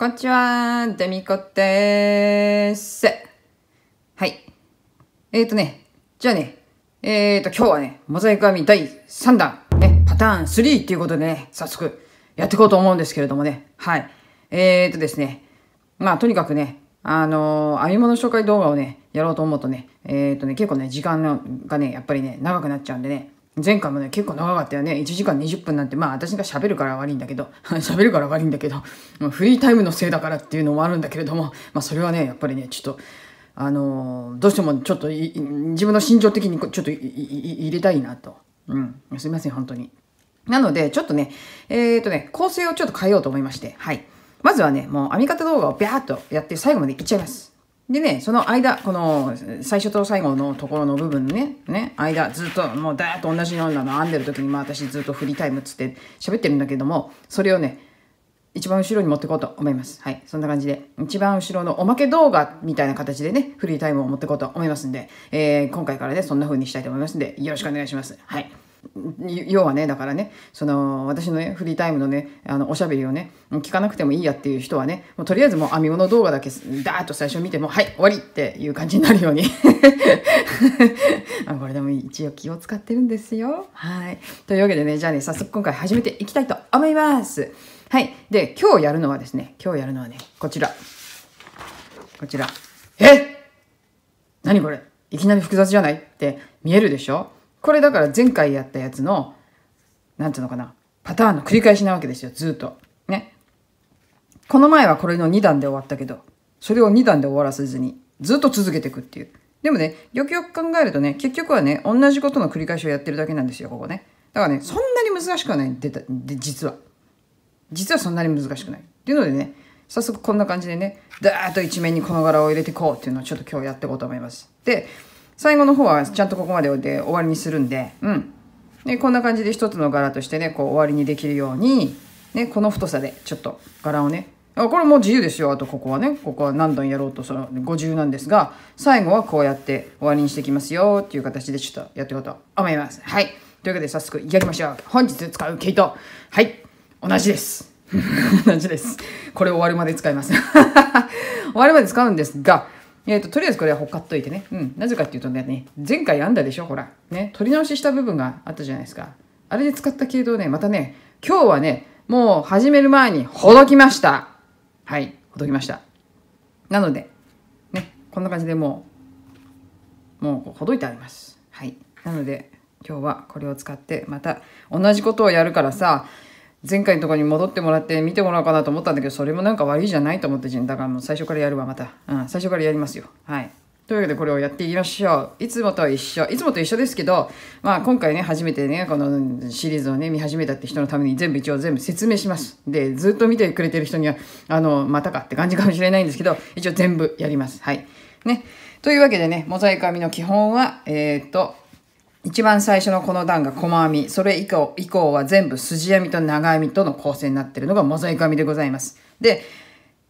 こんにちは、デミコです。はい。えっ、ー、とね、じゃあね、えっ、ー、と、今日はね、モザイク編み第3弾、ね、パターン3っていうことでね、早速やっていこうと思うんですけれどもね、はい。えっ、ー、とですね、まあ、とにかくね、あの編み物紹介動画をね、やろうと思うとね、えっ、とね、結構ね、時間がね、やっぱりね、長くなっちゃうんでね、前回もね、結構長かったよね。1時間20分なんて、まあ私が喋るから悪いんだけど、喋るから悪いんだけど、フリータイムのせいだからっていうのもあるんだけれども、まあそれはね、やっぱりね、ちょっと、あのー、どうしてもちょっと自分の心情的にちょっと入れたいなと。うん。すいません、本当に。なので、ちょっとね、えっ、とね、構成をちょっと変えようと思いまして、はい。まずはね、もう編み方動画をビャーっとやって最後までいっちゃいます。でね、その間、この最初と最後のところの部分ね、ね、間ずっともうだーっと同じようなの編んでる時に、まあ私ずっとフリータイムっつって喋ってるんだけども、それをね、一番後ろに持っていこうと思います。はい。そんな感じで、一番後ろのおまけ動画みたいな形でね、フリータイムを持っていこうと思いますんで、えー、今回からね、そんな風にしたいと思いますんで、よろしくお願いします。はい。要はね、だからね、その、私のね、フリータイムのね、あの、おしゃべりをね、聞かなくてもいいやっていう人はね、もうとりあえずもう編み物動画だけ、ダーッと最初見ても、はい、終わりっていう感じになるように。これでも一応気を使ってるんですよ。はい。というわけでね、じゃあね、早速今回始めていきたいと思います。はい。で、今日やるのはですね、今日やるのはね、こちら。こちら。え何これいきなり複雑じゃないって見えるでしょこれだから前回やったやつの、なんていうのかな、パターンの繰り返しなわけですよ、ずっと。ね。この前はこれの2段で終わったけど、それを2段で終わらせずに、ずっと続けていくっていう。でもね、よくよく考えるとね、結局はね、同じことの繰り返しをやってるだけなんですよ、ここね。だからね、そんなに難しくはないんで、実は。実はそんなに難しくない。っていうのでね、早速こんな感じでね、ダーッと一面にこの柄を入れていこうっていうのをちょっと今日やっていこうと思います。で、最後の方はちゃんとここまでで終わりにするんで、うん。で、こんな感じで一つの柄としてね、こう終わりにできるように、ね、この太さでちょっと柄をね、あこれもう自由ですよ。あとここはね、ここは何段やろうと、その50なんですが、最後はこうやって終わりにしていきますよっていう形でちょっとやっていこうと思います。はい。というわけで早速やりましょう。本日使う毛糸。はい。同じです。同じです。これ終わるまで使います。終わるまで使うんですが、えっ、ー、と、とりあえずこれはほっかっといてね。うん。なぜかっていうとね、前回編んだでしょ、ほら。ね。取り直しした部分があったじゃないですか。あれで使った系統ね、またね、今日はね、もう始める前にほどきました。はい、ほどきました。なので、ね、こんな感じでもう、もうほどいてあります。はい。なので、今日はこれを使って、また同じことをやるからさ、前回のところに戻ってもらって見てもらおうかなと思ったんだけど、それもなんか悪いじゃないと思って、だからもう最初からやるわ、また。うん、最初からやりますよ。はい。というわけでこれをやっていきましょう。いつもと一緒。いつもと一緒ですけど、まあ今回ね、初めてね、このシリーズをね、見始めたって人のために全部一応全部説明します。で、ずっと見てくれてる人には、あの、またかって感じかもしれないんですけど、一応全部やります。はい。ね。というわけでね、モザイク編みの基本は、えー、っと、一番最初のこの段が細編み、それ以降以降は全部筋編みと長編みとの構成になっているのがモザイク編みでございます。で、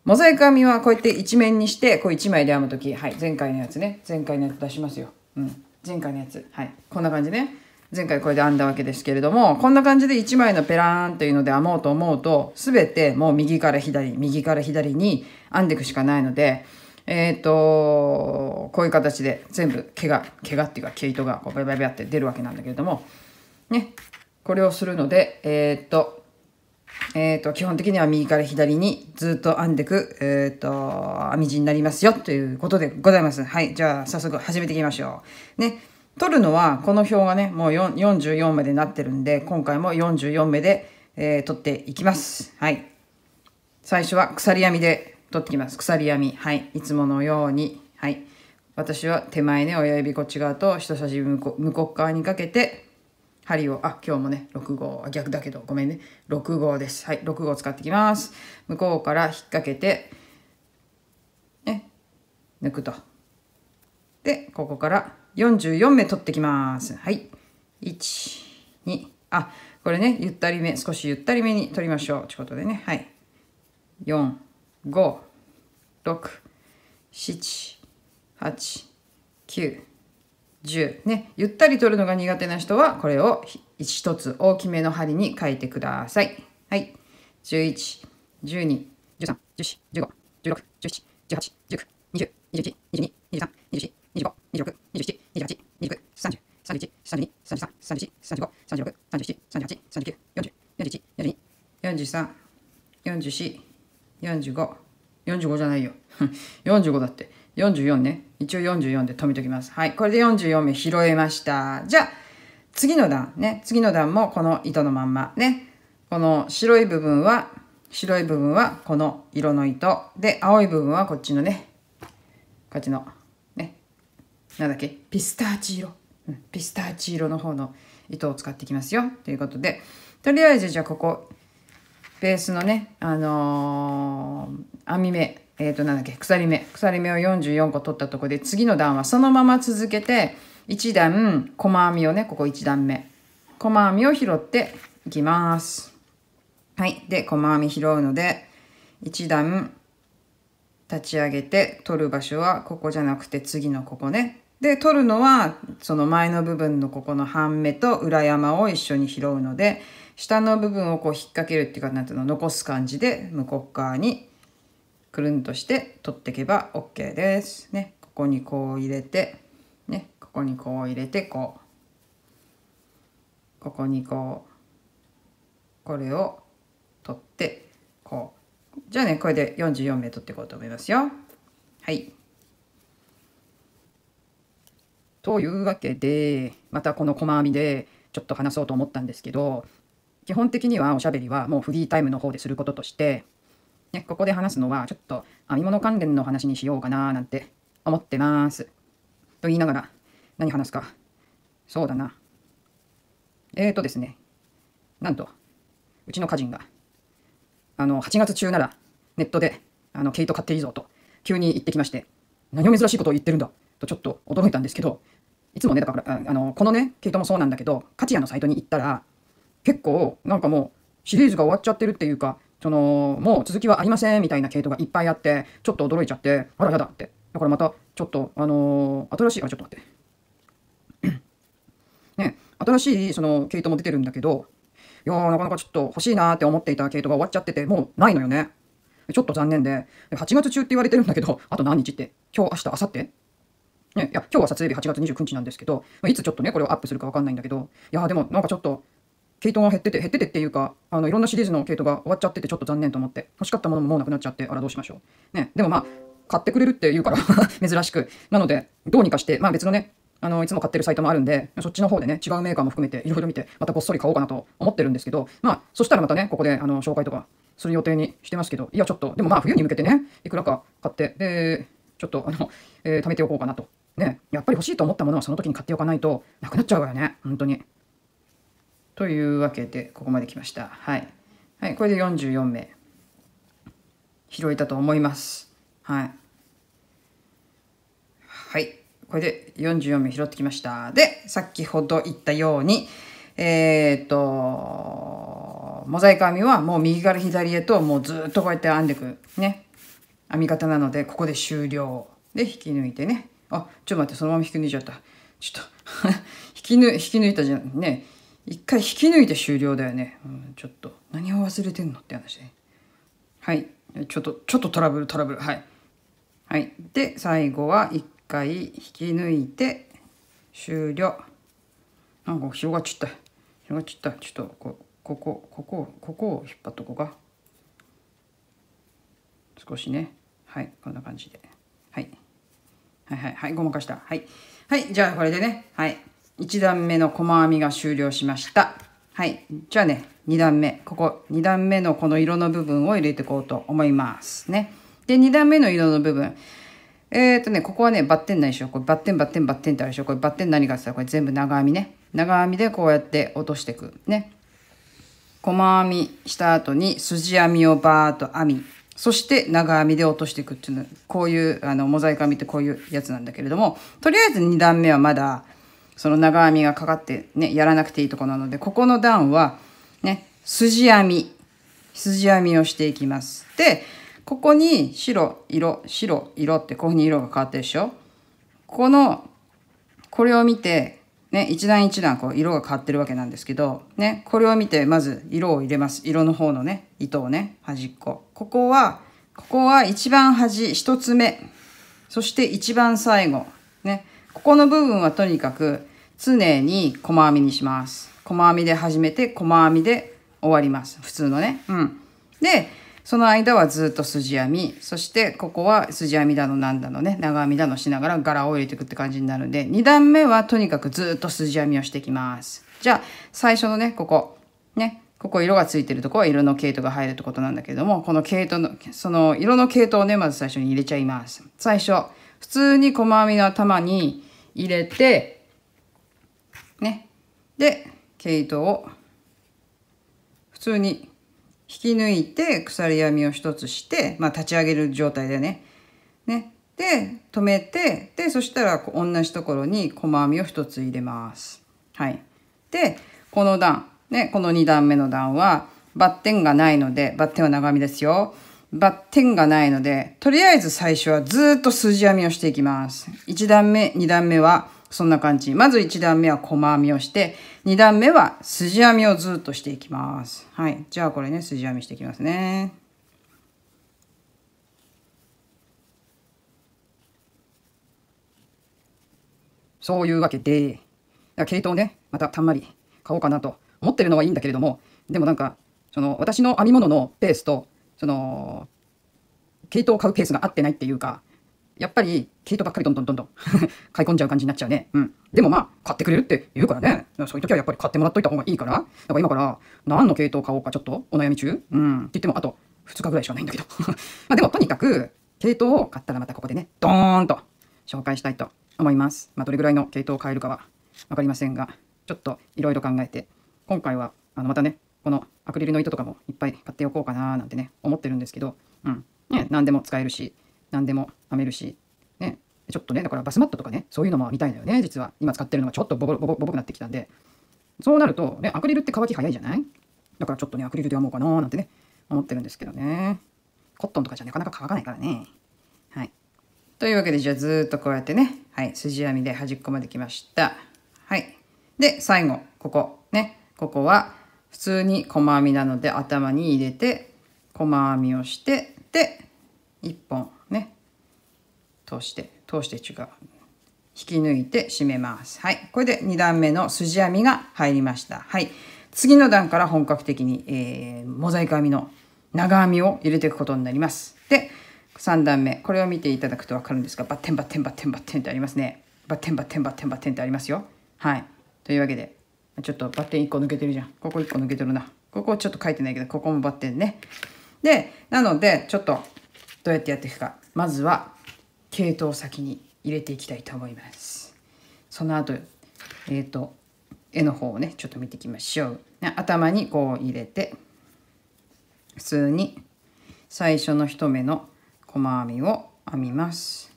モザイク編みはこうやって一面にして、こう一枚で編むとき、はい、前回のやつね、前回のやつ出しますよ。うん、前回のやつ、はい、こんな感じね。前回これで編んだわけですけれども、こんな感じで一枚のペラーンというので編もうと思うと、すべてもう右から左、右から左に編んでいくしかないので、えっ、ー、と、こういう形で全部毛が、毛がっていうか毛糸がこうバイバイバイって出るわけなんだけれども、ね、これをするので、えっ、ー、と、えっ、ー、と、基本的には右から左にずっと編んでく、えっ、と、編み地になりますよということでございます。はい、じゃあ早速始めていきましょう。ね、取るのはこの表がね、もう44目でなってるんで、今回も44目で、えー、取っていきます。はい。最初は鎖編みで取ってきます。鎖編み。はい。いつものように。はい。私は手前ね、親指こっち側と人差し指向こ向こう側にかけて、針を、あ、今日もね、6号、あ、逆だけど、ごめんね。6号です。はい。6号使ってきます。向こうから引っ掛けて、ね、抜くと。で、ここから44目取ってきます。はい。1、2、あ、これね、ゆったりめ、少しゆったりめに取りましょう。ちゅうことでね、はい。4、5、6、7、8、9、10ね、ゆったり取るのが苦手な人はこれを一つ大きめの針に書いてください。はい。11、12、13、14、15、16、17、18、1十20、十1 22、23、十4 25、26、27、28、29、30、31、3十33、34、3十3三37、3十39、4四41、4十4四44、45。45じゃないよ。45 だって。44ね。一応44で止めときます。はい。これで44目拾えました。じゃあ、次の段ね。次の段もこの糸のまんまね。この白い部分は、白い部分はこの色の糸。で、青い部分はこっちのね。こっちの、ね。なんだっけピスターチ色。ピスターチ色の方の糸を使っていきますよ。ということで、とりあえずじゃあここ、ベースのね、あのー、編み目、えっ、ー、と、なんだっけ、鎖目。鎖目を44個取ったとこで、次の段はそのまま続けて、1段、細編みをね、ここ1段目。細編みを拾っていきます。はい。で、細編み拾うので、1段、立ち上げて、取る場所はここじゃなくて次のここね。で、取るのは、その前の部分のここの半目と裏山を一緒に拾うので、下の部分をこう引っ掛けるっていうか何ていうの残す感じで向こう側にくるんとして取っていけば OK です。ね、ここにこう入れて、ね、ここにこう入れてこうここにこうこれを取ってこうじゃあねこれで44名取っていこうと思いますよ。はい。というわけでまたこの細編みでちょっと話そうと思ったんですけど基本的にはおしゃべりはもうフリータイムの方ですることとして、ね、ここで話すのはちょっと編み物関連の話にしようかななんて思ってます。と言いながら、何話すか。そうだな。えーとですね、なんと、うちの家人が、あの、8月中ならネットで、あの、毛糸買っていいぞと、急に言ってきまして、何を珍しいことを言ってるんだとちょっと驚いたんですけど、いつもね、だから、あの、このね、毛糸もそうなんだけど、カチヤのサイトに行ったら、結構なんかもうシリーズが終わっちゃってるっていうか、その、もう続きはありませんみたいな系統がいっぱいあって、ちょっと驚いちゃって、あらやだって。だからまた、ちょっと、あのー、新しい、あ、ちょっと待って。ね、新しいその系統も出てるんだけど、いやー、なかなかちょっと欲しいなーって思っていた系統が終わっちゃってて、もうないのよね。ちょっと残念で、8月中って言われてるんだけど、あと何日って、今日、明日、明後日ね、いや今日は撮影日8月29日なんですけど、まあ、いつちょっとね、これをアップするか分かんないんだけど、いやでもなんかちょっと、系統が減ってて、減っててっていうか、あの、いろんなシリーズの系統が終わっちゃっててちょっと残念と思って、欲しかったものももうなくなっちゃって、あらどうしましょう。ね、でもまあ、買ってくれるって言うから 珍しく。なので、どうにかして、まあ別のね、あの、いつも買ってるサイトもあるんで、そっちの方でね、違うメーカーも含めていろいろ見て、またこっそり買おうかなと思ってるんですけど、まあ、そしたらまたね、ここで、あの、紹介とかする予定にしてますけど、いや、ちょっと、でもまあ、冬に向けてね、いくらか買って、で、ちょっと、あの、えー、貯めておこうかなと。ね、やっぱり欲しいと思ったものはその時に買っておかないと、なくなっちゃうわよね、本当に。というわけで、ここまで来ました。はい。はい、これで44名。拾えたと思います。はい。はい。これで44名拾ってきました。で、先ほど言ったように、えっ、と、モザイク編みはもう右から左へともうずっとこうやって編んでいく。ね。編み方なので、ここで終了。で、引き抜いてね。あ、ちょっと待って、そのまま引き抜いちゃった。ちょっと 引き抜、引き抜いたじゃん。ね。一回引き抜いて終了だよね。うん、ちょっと、何を忘れてんのって話はい。ちょっと、ちょっとトラブル、トラブル。はい。はい。で、最後は一回引き抜いて、終了。なんか広がっちゃった。広がっちゃった。ちょっと、こ、ここ、ここ、ここを引っ張っとこうか。少しね。はい。こんな感じで。はい。はいはいはい。ごまかした。はい。はい。じゃあ、これでね。はい。1段目の細編みが終了しました。はい。じゃあね、2段目、ここ2段目のこの色の部分を入れていこうと思いますね。で、2段目の色の部分。えっ、ー、とね、ここはね、バッテンないでしょ。これバッテンバッテンバッテンってあるでしょ。これバッテン何かって言ったらこれ全部長編みね。長編みでこうやって落としていく。ね。細編みした後に筋編みをバーッと編み。そして長編みで落としていくっていうの、こういうあのモザイク編みってこういうやつなんだけれども、とりあえず2段目はまだその長編みがかかってね、やらなくていいとこなので、ここの段は、ね、筋編み、筋編みをしていきます。で、ここに白、色、白、色ってこういうふうに色が変わってるでしょこの、これを見て、ね、一段一段こう色が変わってるわけなんですけど、ね、これを見てまず色を入れます。色の方のね、糸をね、端っこ。ここは、ここは一番端、一つ目。そして一番最後。ね、ここの部分はとにかく常に細編みにします。細編みで始めて、細編みで終わります。普通のね。うん。で、その間はずっと筋編み、そしてここは筋編みだの何だのね、長編みだのしながら柄を入れていくって感じになるんで、2段目はとにかくずっと筋編みをしていきます。じゃあ、最初のね、ここ、ね、ここ色がついてるとこは色の系統が入るってことなんだけども、この系統の、その色の系統をね、まず最初に入れちゃいます。最初、普通に細編みの頭に入れて、で毛糸を普通に引き抜いて鎖編みを1つして、まあ、立ち上げる状態でね。ねで止めてでそしたらこう同じところに細編みを1つ入れます。はい、でこの段、ね、この2段目の段はバッテンがないのでバッテンは長編みですよ。バッテンがないのでとりあえず最初はずっと数字編みをしていきます。1段目2段目はそんな感じ。まず1段目は細編みをして、2段目は筋編みをずっとしていきます。はい。じゃあこれね、筋編みしていきますね。そういうわけで、糸をね、またたんまり買おうかなと思ってるのはいいんだけれども、でもなんか、その私の編み物のペースと、その、毛糸を買うペースが合ってないっていうか、やっぱり、毛糸ばっかりどんどんどんどん 買い込んじゃう感じになっちゃうね。うん。でもまあ、買ってくれるって言うからね。そういう時はやっぱり買ってもらっといた方がいいから。だから今から、何の毛糸を買おうかちょっとお悩み中うん。って言っても、あと2日ぐらいしかないんだけど まあでもとにかく、毛糸を買ったらまたここでね、ドーンと紹介したいと思います。まあどれぐらいの毛糸を買えるかは分かりませんが、ちょっといろいろ考えて、今回は、あの、またね、このアクリルの糸とかもいっぱい買っておこうかななんてね、思ってるんですけど、うん。ね、何でも使えるし、何でも編めるし、ね、ちょっとね、だからバスマットとかね、そういうのも見たいのよね、実は。今使ってるのがちょっとボボボボボくなってきたんで。そうなると、ね、アクリルって乾き早いじゃないだからちょっとね、アクリルで編もうかななんてね、思ってるんですけどね。コットンとかじゃなかなか乾かないからね。はい。というわけで、じゃあずっとこうやってね、はい、筋編みで端っこまで来ました。はい。で、最後、ここ。ね、ここは、普通に細編みなので頭に入れて、細編みをして、で、1本通して通して違う引き抜いて締めますはいこれで2段目の筋編みが入りましたはい次の段から本格的に、えー、モザイク編みの長編みを入れていくことになりますで3段目これを見ていただくと分かるんですがバッテンバッテンバッテンバッテンってありますねバッテンバッテンバッテンバッテンってありますよはいというわけでちょっとバッテン1個抜けてるじゃんここ1個抜けてるなここちょっと書いてないけどここもバッテンねでなのでちょっとどうやってやっていくかまずは系統先に入れていきたいと思います。その後、えっ、ー、と、絵の方をね、ちょっと見ていきましょう。頭にこう入れて、普通に最初の1目の細編みを編みます。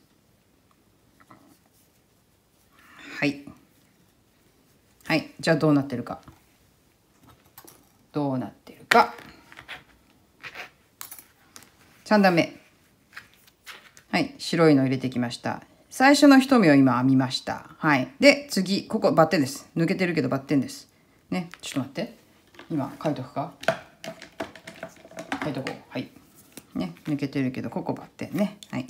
はい。はい。じゃあどうなってるか。どうなってるか。3段目。はい、白いの入れてきました。最初の瞳目を今編みました。はい。で、次、ここバッテンです。抜けてるけどバッテンです。ね、ちょっと待って。今、書いとくか書いとこう。はい。ね、抜けてるけど、ここバッテンね。はい。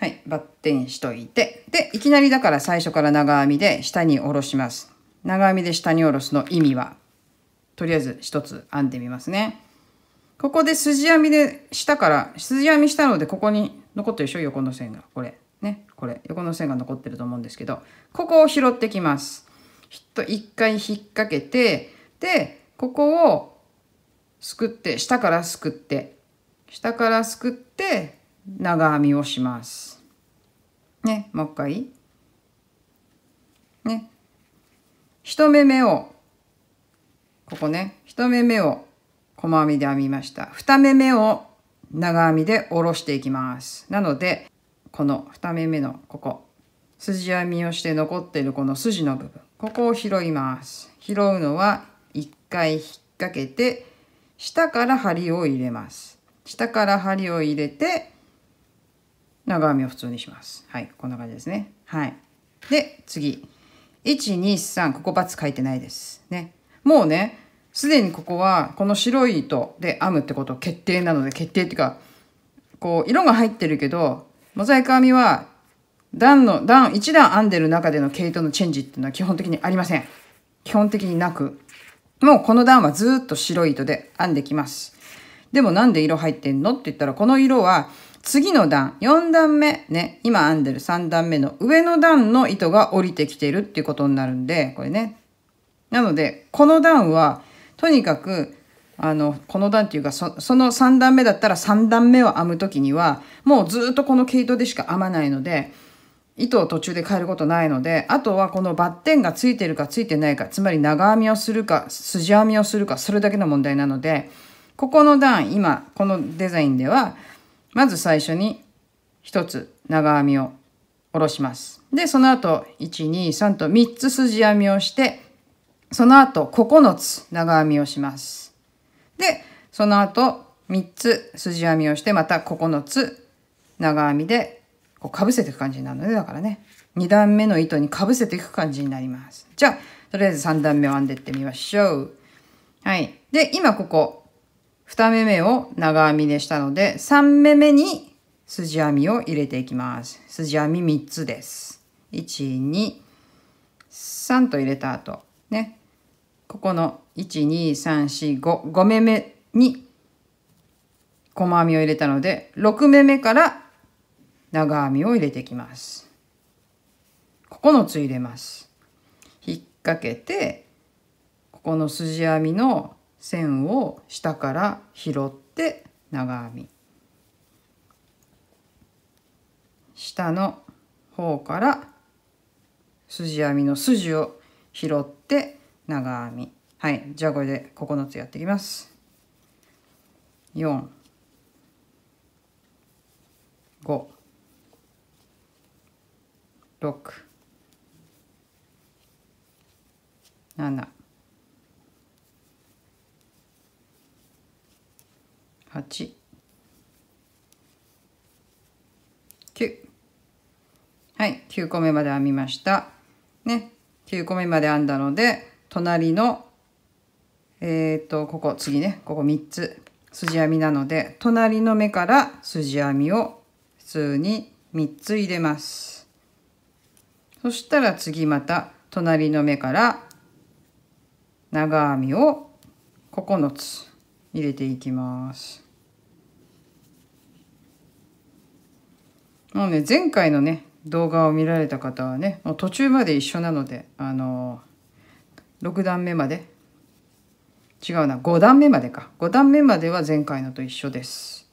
はい、バッテンしといて。で、いきなりだから最初から長編みで下に下ろします。長編みで下に下ろすの意味は、とりあえず一つ編んでみますね。ここで筋編みでしたから、筋編みしたので、ここに残ってるでしょ横の線が。これ。ね。これ。横の線が残ってると思うんですけど、ここを拾ってきます。と、一回引っ掛けて、で、ここをすくって、下からすくって、下からすくって、長編みをします。ね。もう一回。ね。一目目を、ここね。一目目を細編みで編みました。2目目を長編みで下ろしていきます。なので、この2目目のここ、筋編みをして残っているこの筋の部分、ここを拾います。拾うのは1回引っ掛けて、下から針を入れます。下から針を入れて、長編みを普通にします。はい、こんな感じですね。はい。で、次。1、2、3、ここツ書いてないです。ね。もうね、すでにここはこの白い糸で編むってこと決定なので決定っていうかこう色が入ってるけどモザイク編みは段の段一段編んでる中での毛糸のチェンジっていうのは基本的にありません基本的になくもうこの段はずっと白い糸で編んできますでもなんで色入ってんのって言ったらこの色は次の段、4段目、ね、今編んでる3段目の上の段の糸が降りてきてるっていうことになるんで、これね。なので、この段はとにかくあのこの段っていうかその3段目だったら3段目を編む時にはもうずっとこの毛糸でしか編まないので糸を途中で変えることないのであとはこのバッテンがついてるかついてないかつまり長編みをするか筋編みをするかそれだけの問題なのでここの段今このデザインではまず最初に1つ長編みを下ろします。でその後123と3つ筋編みをしてその後9つ長編みをします。で、その後3つ筋編みをしてまた9つ長編みでこう被せていく感じになるので、だからね、2段目の糸にかぶせていく感じになります。じゃあ、とりあえず3段目を編んでいってみましょう。はい。で、今ここ、2目目を長編みでしたので、3目目に筋編みを入れていきます。筋編み3つです。1、2、3と入れた後、ね、ここの12345目目に細編みを入れたので6目目から長編みを入れていきます。9つ入れます。引っ掛けてここの筋編みの線を下から拾って長編み下の方から筋編みの筋を拾って長編みはいじゃあこれで9つやっていきます4 5 6 7 8 9はい9個目まで編みましたね9個目まで編んだので隣のえっ、とここ次ねここ3つ筋編みなので隣の目から筋編みを普通に3つ入れますそしたら次また隣の目から長編みを9つ入れていきますもうね前回のね動画を見られた方はねもう途中まで一緒なのであのー6段目まで違うな5段目までか5段目までは前回のと一緒です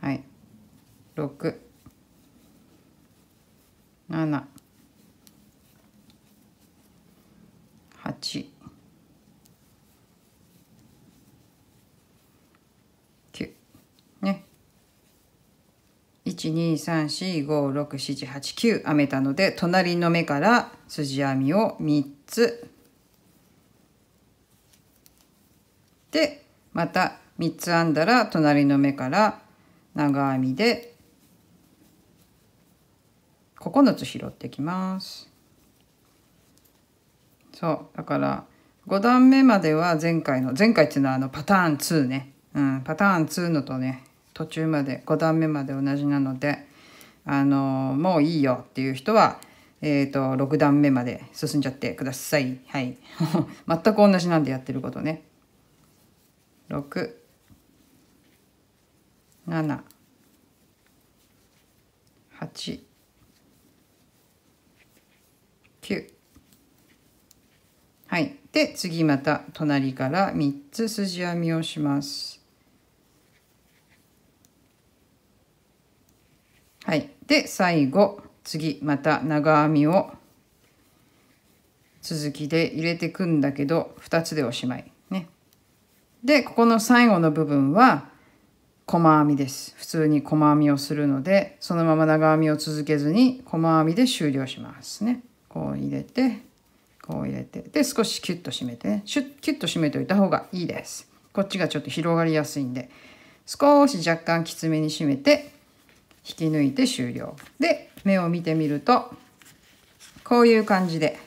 はい6 7 8 9ね123456789編めたので隣の目から筋編みを3つでまた3つ編んだら隣の目から長編みで9つ拾ってきます。そうだから5段目までは前回の前回っていうのはあのパターン2ね、うん、パターン2のとね途中まで5段目まで同じなのであのもういいよっていう人はえっ、ー、と、6段目まで進んじゃってください。はい。全く同じなんでやってることね。6、7、8、9。はい。で、次また隣から3つ筋編みをします。はい。で、最後。次また長編みを続きで入れてくんだけど2つでおしまいね。でここの最後の部分は細編みです。普通に細編みをするのでそのまま長編みを続けずに細編みで終了しますね。こう入れてこう入れてで少しキュッと締めて、ね、シュッキュッと締めておいた方がいいです。こっちがちょっと広がりやすいんで少し若干きつめに締めて引き抜いて終了。で目を見てみると、こういう感じで、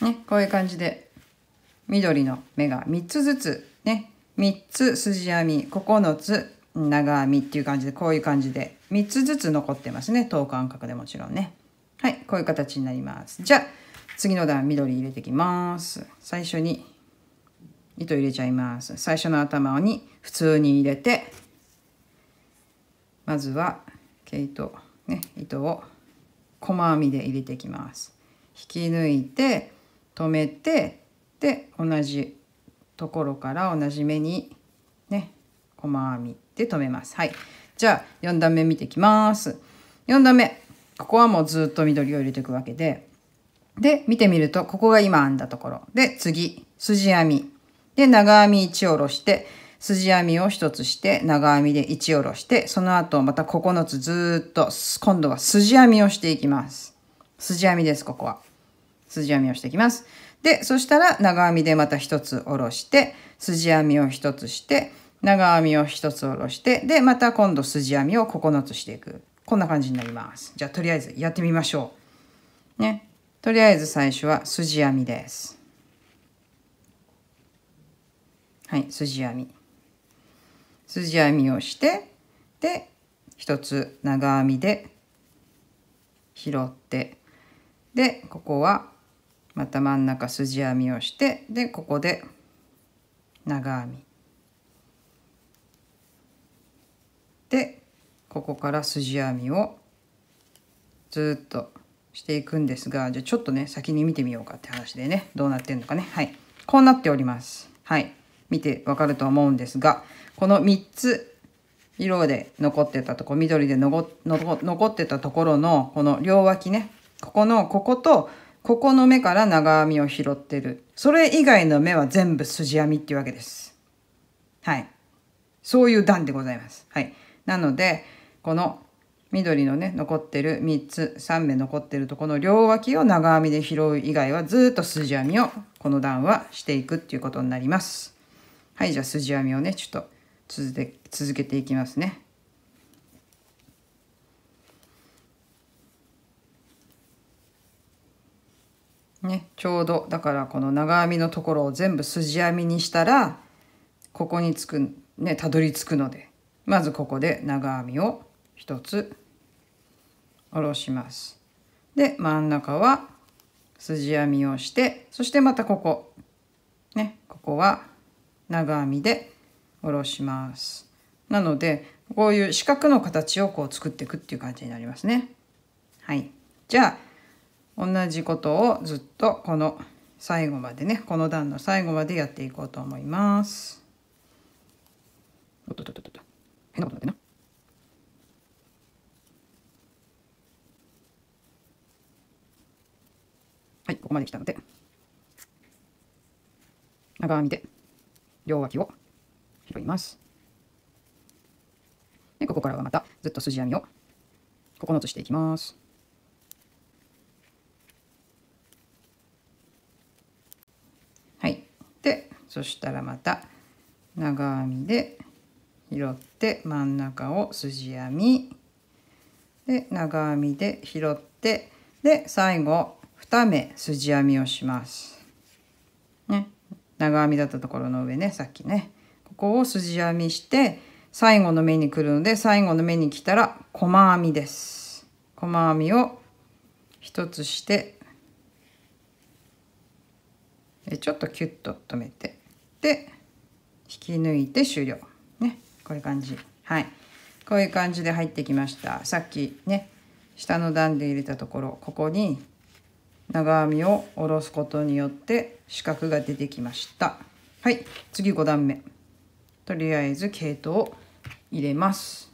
ね、こういう感じで、緑の目が3つずつ、ね、3つ筋編み、9つ長編みっていう感じで、こういう感じで、3つずつ残ってますね。等間隔でもちろんね。はい、こういう形になります。じゃあ、次の段緑入れてきます。最初に糸入れちゃいます。最初の頭に普通に入れて、まずは毛糸、ね、糸を細編みで入れていきます。引き抜いて止めてで同じところから同じ目にね細編みで止めます。はい、じゃあ4段目見ていきます。4段目ここはもうずっと緑を入れていくわけでで見てみるとここが今編んだところで次筋編みで長編み1を下ろして筋編みを1つして長編みで1下ろしてその後また9つずっと今度は筋編みをしていきます筋編みですここは筋編みをしていきますでそしたら長編みでまた1つ下ろして筋編みを1つして長編みを1つ下ろしてでまた今度筋編みを9つしていくこんな感じになりますじゃあとりあえずやってみましょうねとりあえず最初は筋編みですはい筋編み筋編みをしてで1つ長編みで拾ってでここはまた真ん中筋編みをしてでここで長編みでここから筋編みをずっとしていくんですがじゃあちょっとね先に見てみようかって話でねどうなってんのかねはいこうなっておりますはい見てわかると思うんですがこの3つ色で残ってたとこ緑で残ってたところのこの両脇ねここのこことここの目から長編みを拾ってるそれ以外の目は全部筋編みっていうわけですはいそういう段でございますはいなのでこの緑のね残ってる3つ3目残ってるとこの両脇を長編みで拾う以外はずっと筋編みをこの段はしていくっていうことになりますはいじゃあ筋編みをねちょっと続け続けていきますね。ね、ちょうどだからこの長編みのところを全部筋編みにしたらここにつくねたどり着くのでまずここで長編みを一つ下ろします。で真ん中は筋編みをしてそしてまたここねここは長編みで下ろします。なので、こういう四角の形をこう作っていくっていう感じになりますね。はい。じゃあ、同じことをずっとこの最後までね、この段の最後までやっていこうと思います。おっとっとっとっと。変なことってな。はい、ここまで来たので、長編みで両脇を拾います。で、ここからはまたずっと筋編みを9つしていきます。はい。で、そしたらまた長編みで拾って真ん中を筋編みで長編みで拾ってで最後2目筋編みをします。ね長編みだったところの上ねさっきねこを筋編みして最後の目に来るので最後の目に来たら細編みです。細編みを1つしてちょっとキュッと止めてで引き抜いて終了。ねこういう感じ。はい。こういう感じで入ってきました。さっきね下の段で入れたところここに長編みを下ろすことによって四角が出てきました。はい次5段目。とりあえず毛糸を入れます。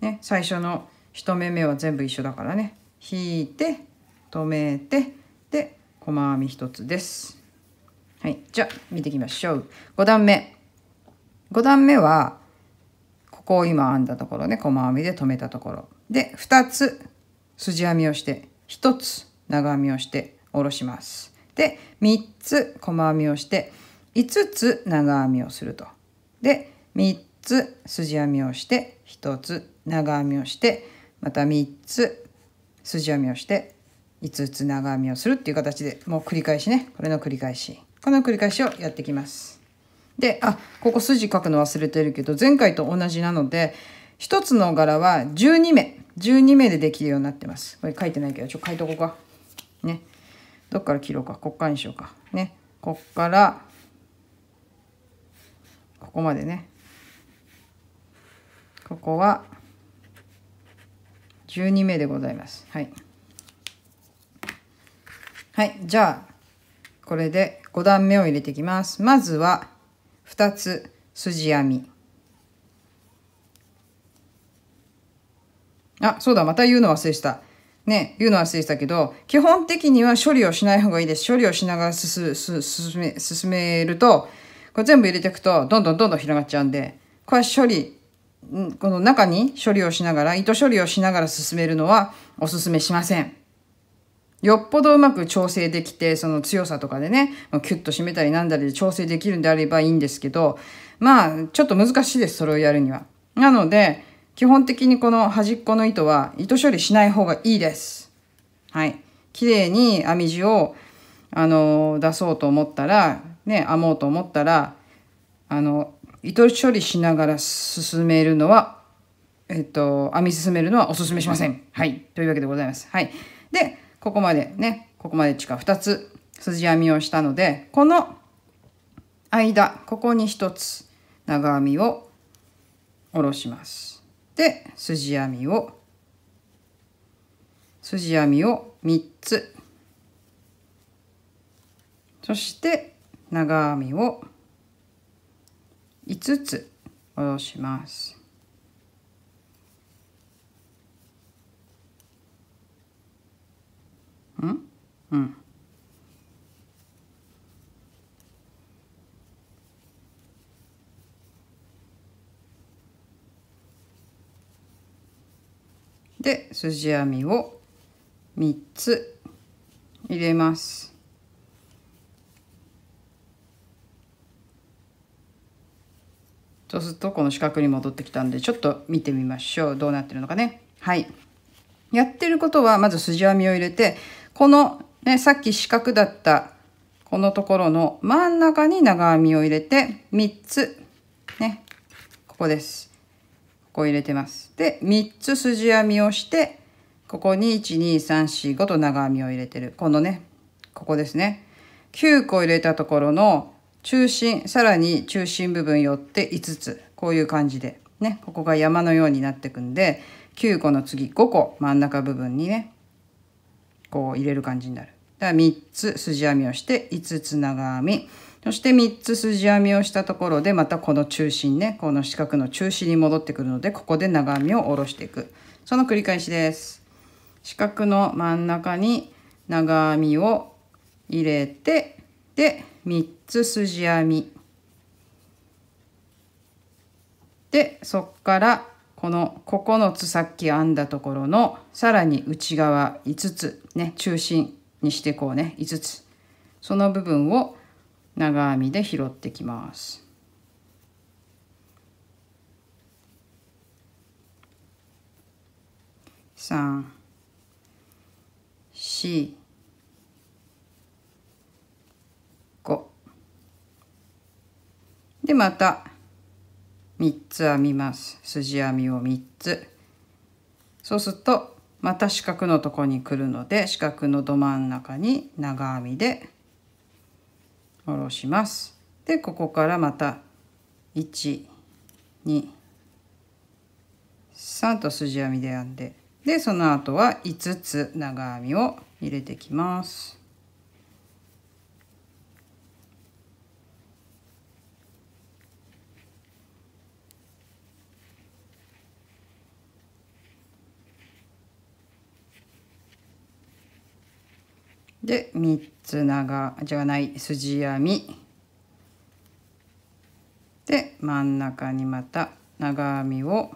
ね、最初の1目目は全部一緒だからね引いて止めてで細編み1つです。はい、じゃあ見ていきましょう。5段目5段目はここを今編んだところね細編みで留めたところで2つ筋編みをして1つ長編みをして下ろします。で3つ細編みをして5つ長編みをすると。で3つ筋編みをして1つ長編みをしてまた3つ筋編みをして5つ長編みをするっていう形でもう繰り返しねこれの繰り返しこの繰り返しをやっていきます。であここ筋書くの忘れてるけど前回と同じなので1つの柄は12目12目でできるようになってます。これ書いてないけどちょっと書いとこうか。ね。どっから切ろうか。こっからにしようか。ね。こっからここまでねここは12名でございますはいはいじゃあこれで5段目を入れていきますまずは2つ筋編みあそうだまた言うの忘れしたね、言うの忘れてたけど、基本的には処理をしない方がいいです。処理をしながら進め、進めると、これ全部入れていくと、どんどんどんどん広がっちゃうんで、これ処理、この中に処理をしながら、糸処理をしながら進めるのはおすすめしません。よっぽどうまく調整できて、その強さとかでね、キュッと締めたりなんだりで調整できるんであればいいんですけど、まあ、ちょっと難しいです、それをやるには。なので、基本的にこの端っこの糸は糸処理しない方がいいです。はい。綺麗に編み地を、あの出そうと思ったら、ね、編もうと思ったら、あの、糸処理しながら進めるのは、えっと、編み進めるのはお勧めしません。はい。というわけでございます。はい。で、ここまでね、ここまで地下2つ筋編みをしたので、この間、ここに1つ長編みを下ろします。で、筋編みを、筋編みを3つ。そして、長編みを5つ下ろします。で筋編みを3つ入れます。そうするとこの四角に戻ってきたんでちょっと見てみましょうどうなってるのかねはいやってることはまず筋編みを入れてこの、ね、さっき四角だったこのところの真ん中に長編みを入れて3つねここですここ入れてますで3つ筋編みをしてここに12345と長編みを入れてるこのねここですね9個入れたところの中心、さらに中心部分寄って5つ。こういう感じで。ね、ここが山のようになってくんで、9個の次5個真ん中部分にね、こう入れる感じになる。だから3つ筋編みをして5つ長編み。そして3つ筋編みをしたところでまたこの中心ね、この四角の中心に戻ってくるので、ここで長編みを下ろしていく。その繰り返しです。四角の真ん中に長編みを入れて、で、3つ筋編みでそっからこの9つさっき編んだところのさらに内側5つね中心にしてこうね5つその部分を長編みで拾ってきます。3 4でまた3つ編みます筋編みを3つそうするとまた四角のとこに来るので四角のど真ん中に長編みで下ろしますでここからまた123と筋編みで編んででその後は5つ長編みを入れてきます。で3つ長じゃない筋編みで真ん中にまた長編みを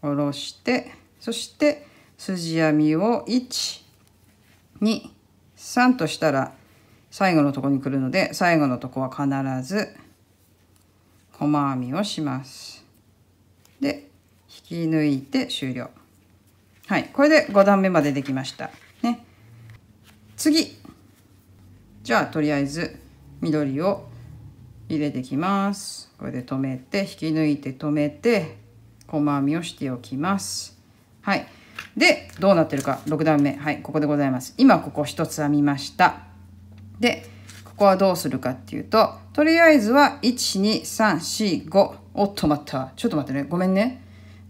下ろしてそして筋編みを123としたら最後のとこに来るので最後のとこは必ず細編みをします。で引き抜いて終了。はいこれで5段目までできました。次じゃあとりあえず緑を入れてきますこれで止めて引き抜いて止めて細編みをしておきますはいでどうなってるか6段目はいここでございます今ここ1つ編みましたでここはどうするかっていうととりあえずは12345おっと待ったちょっと待ってねごめんね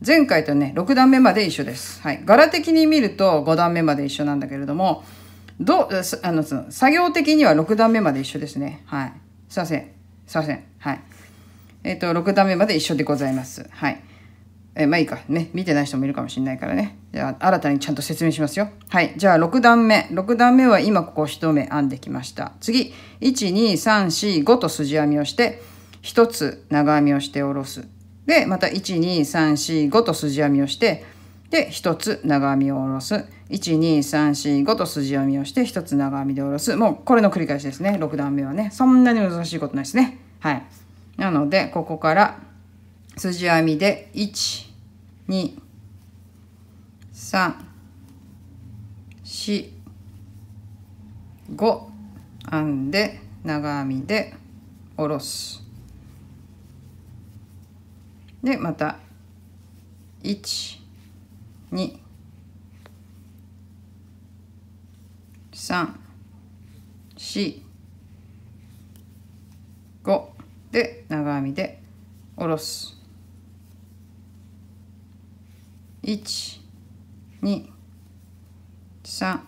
前回とね6段目まで一緒ですはい柄的に見ると5段目まで一緒なんだけれどもど、あの、作業的には6段目まで一緒ですね。はい。すいません。すいません。はい。えっ、ー、と、6段目まで一緒でございます。はい。えー、まあいいか。ね。見てない人もいるかもしれないからね。じゃあ、新たにちゃんと説明しますよ。はい。じゃあ、6段目。6段目は今ここ1目編んできました。次、1、2、3、4、5と筋編みをして、1つ長編みをして下ろす。で、また1、2、3、4、5と筋編みをして、で1つ長編みを下ろす12345と筋編みをして1つ長編みで下ろすもうこれの繰り返しですね6段目はねそんなに難しいことないですねはいなのでここから筋編みで1234 5編んで長編みで下ろすでまた1二、三、四、五で長編みで下ろす一、二、三、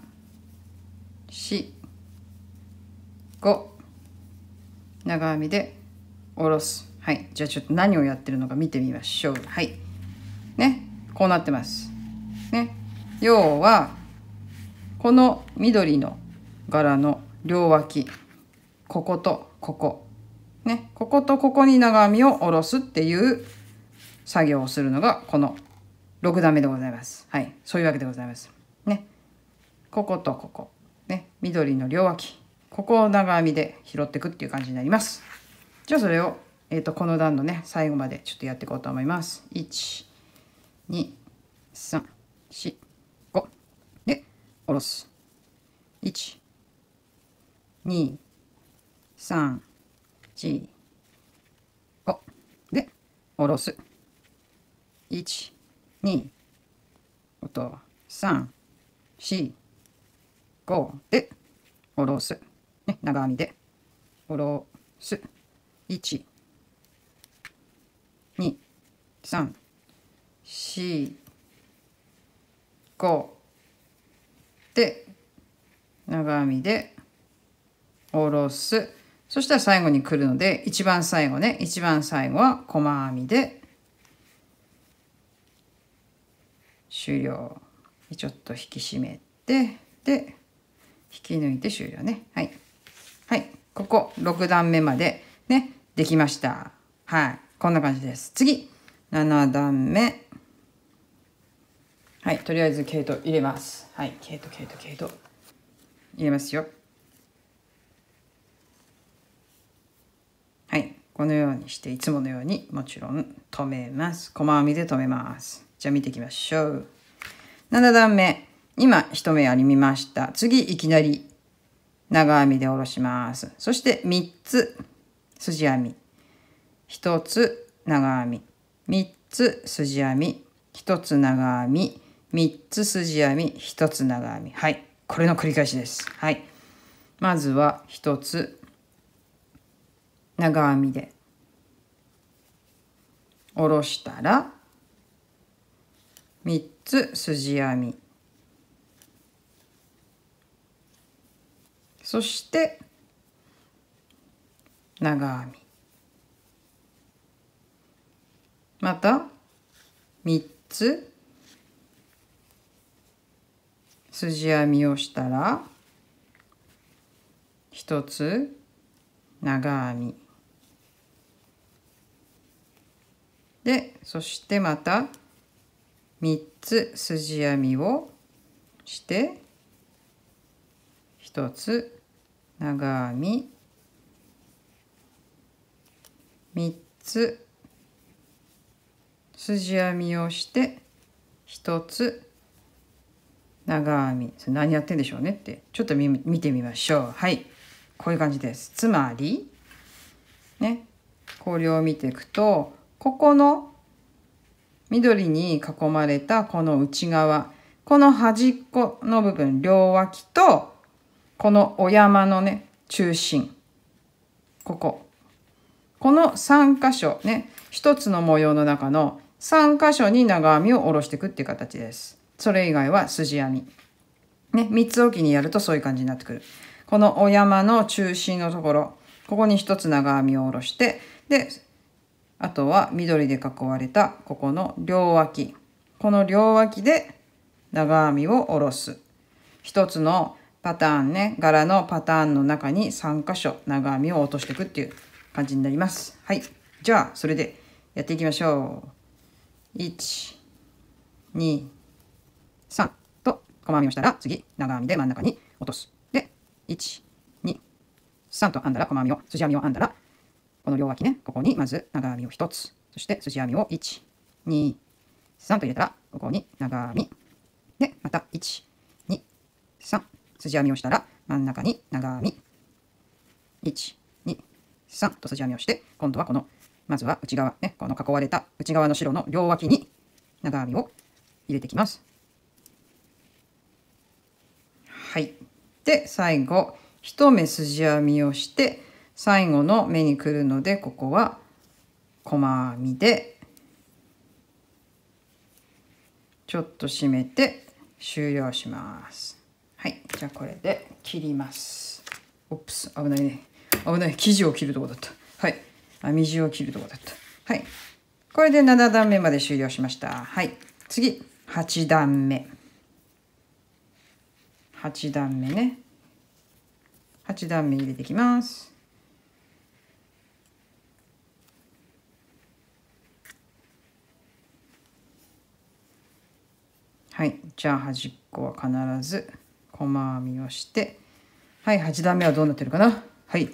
四、五、長編みで下ろすはいじゃあちょっと何をやってるのか見てみましょうはいねこうなってます要はこの緑の柄の両脇こことここねこことここに長編みを下ろすっていう作業をするのがこの6段目でございます。はい、そういうわけでございます。ね、こことここ、ね、緑の両脇、ここを長編みで拾っていくっていう感じになります。じゃあそれを、えーと、この段のね、最後までちょっとやっていこうと思います。1、2、3、4、下ろす。1、2、3、4、5。で、おろす。1、2、音、3、4、5。で、下ろす。ね、長編みで。下ろす。1、2、3、4、5。って長編みで下ろすそしたら最後に来るので一番最後ね一番最後は細編みで終了ちょっと引き締めてで引き抜いて終了ねはいはいここ6段目までねできましたはいこんな感じです次7段目はい、とりあえず毛糸入れます。はい、毛糸、毛糸、毛糸。入れますよ。はい、このようにして、いつものようにもちろん留めます。細編みで留めます。じゃあ見ていきましょう。7段目。今、1目編みました。次、いきなり長編みで下ろします。そして3つ筋編み。1つ長編み。3つ筋編み。1つ長編み。3つ筋編み1つ長編みはいこれの繰り返しですはいまずは1つ長編みで下ろしたら3つ筋編みそして長編みまた3つ筋編みをしたら一つ長編みでそしてまた三つ筋編みをして一つ長編み三つ筋編みをして一つ長編みそれ何やってんでしょうねってちょっと見てみましょうはいこういう感じですつまりねこれを見ていくとここの緑に囲まれたこの内側この端っこの部分両脇とこのお山のね中心こここの3箇所ね1つの模様の中の3箇所に長編みを下ろしていくっていう形です。それ以外は筋編み。ね、三つ置きにやるとそういう感じになってくる。このお山の中心のところ、ここに一つ長編みを下ろして、で、あとは緑で囲われたここの両脇。この両脇で長編みを下ろす。一つのパターンね、柄のパターンの中に3箇所長編みを落としていくっていう感じになります。はい。じゃあ、それでやっていきましょう。1、2、3と細編みをしたら次長編みで真ん中に落とす。で、1、2、3と編んだら細編みを、筋編みを編んだら、この両脇ね、ここにまず長編みを1つ、そして筋編みを1、2、3と入れたら、ここに長編み。で、また1、2、3、筋編みをしたら真ん中に長編み。1、2、3と筋編みをして、今度はこの、まずは内側、ね、この囲われた内側の白の両脇に長編みを入れてきます。して最後1目筋編みをして最後の目にくるのでここは細編みでちょっと締めて終了します。はい、じゃあこれで切ります。オプス、危ないね。危ない。生地を切るとこだった。はい。編み地を切るとこだった。はい。これで7段目まで終了しました。はい。次、8段目。8段目ね8段目入れていきますはいじゃあ端っこは必ず細編みをしてはい8段目はどうなってるかなはい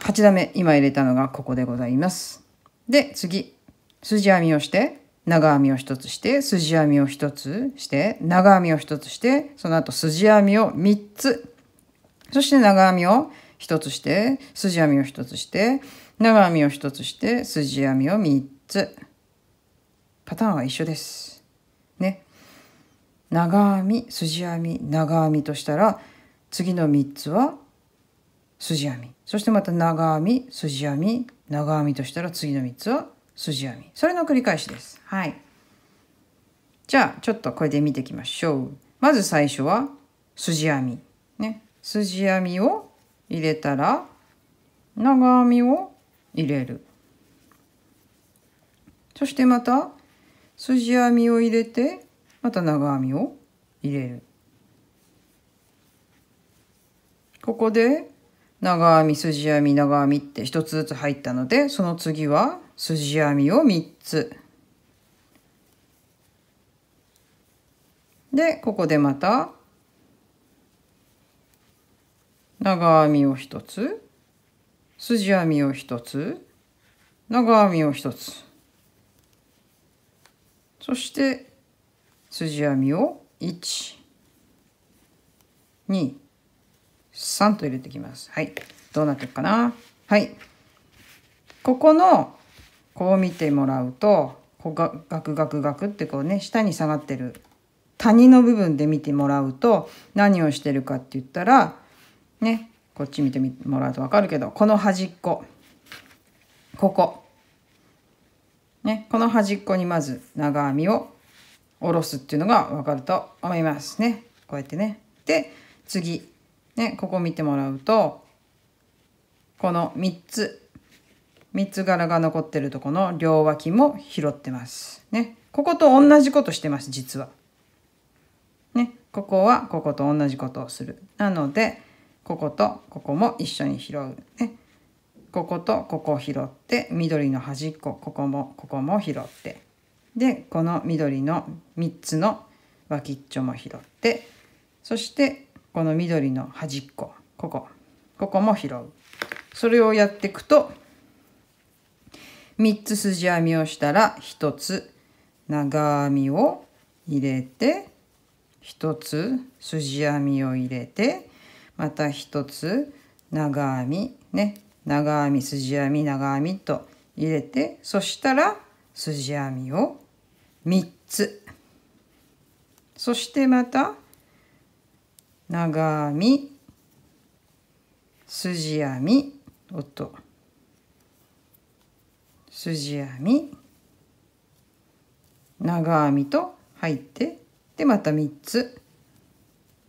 8段目今入れたのがここでございますで次筋編みをして長編みを1つして筋編みを1つして長編みを1つしてその後筋編みを3つそして長編みを1つして筋編みを1つして長編みを1つして筋編みを3つパターンは一緒です。ね。長編み筋編み長編みとしたら次の3つは筋編みそしてまた長編み筋編み長編みとしたら次の3つは筋編みそれの繰り返しですはいじゃあちょっとこれで見ていきましょうまず最初は筋編みね筋編みを入れたら長編みを入れるそしてまた筋編みを入れてまた長編みを入れるここで長編み筋編み長編みって一つずつ入ったのでその次は筋編みを3つでここでまた長編みを1つ筋編みを1つ長編みを1つそして筋編みを123と入れていきます。はいどうなっていくかなはいここのこう見てもらうとこうガクガクガクってこうね下に下がってる谷の部分で見てもらうと何をしてるかって言ったらねこっち見てもらうと分かるけどこの端っこここ、ね、この端っこにまず長編みを下ろすっていうのが分かると思いますねこうやってね。で次ねここ見てもらうとこの3つ三つ柄が残ってるとこの両脇も拾ってます。ね。ここと同じことしてます、実は。ね。ここはここと同じことをする。なので、こことここも一緒に拾う。ね。こことここを拾って、緑の端っこ、ここもここも拾って。で、この緑の3つの脇っちょも拾って、そしてこの緑の端っこ、ここ、ここも拾う。それをやっていくと、3つ筋編みをしたら1つ長編みを入れて1つ筋編みを入れてまた1つ長編みね長編み筋編み長編みと入れてそしたら筋編みを3つそしてまた長編み筋編みと筋編み長編みと入ってでまた3つ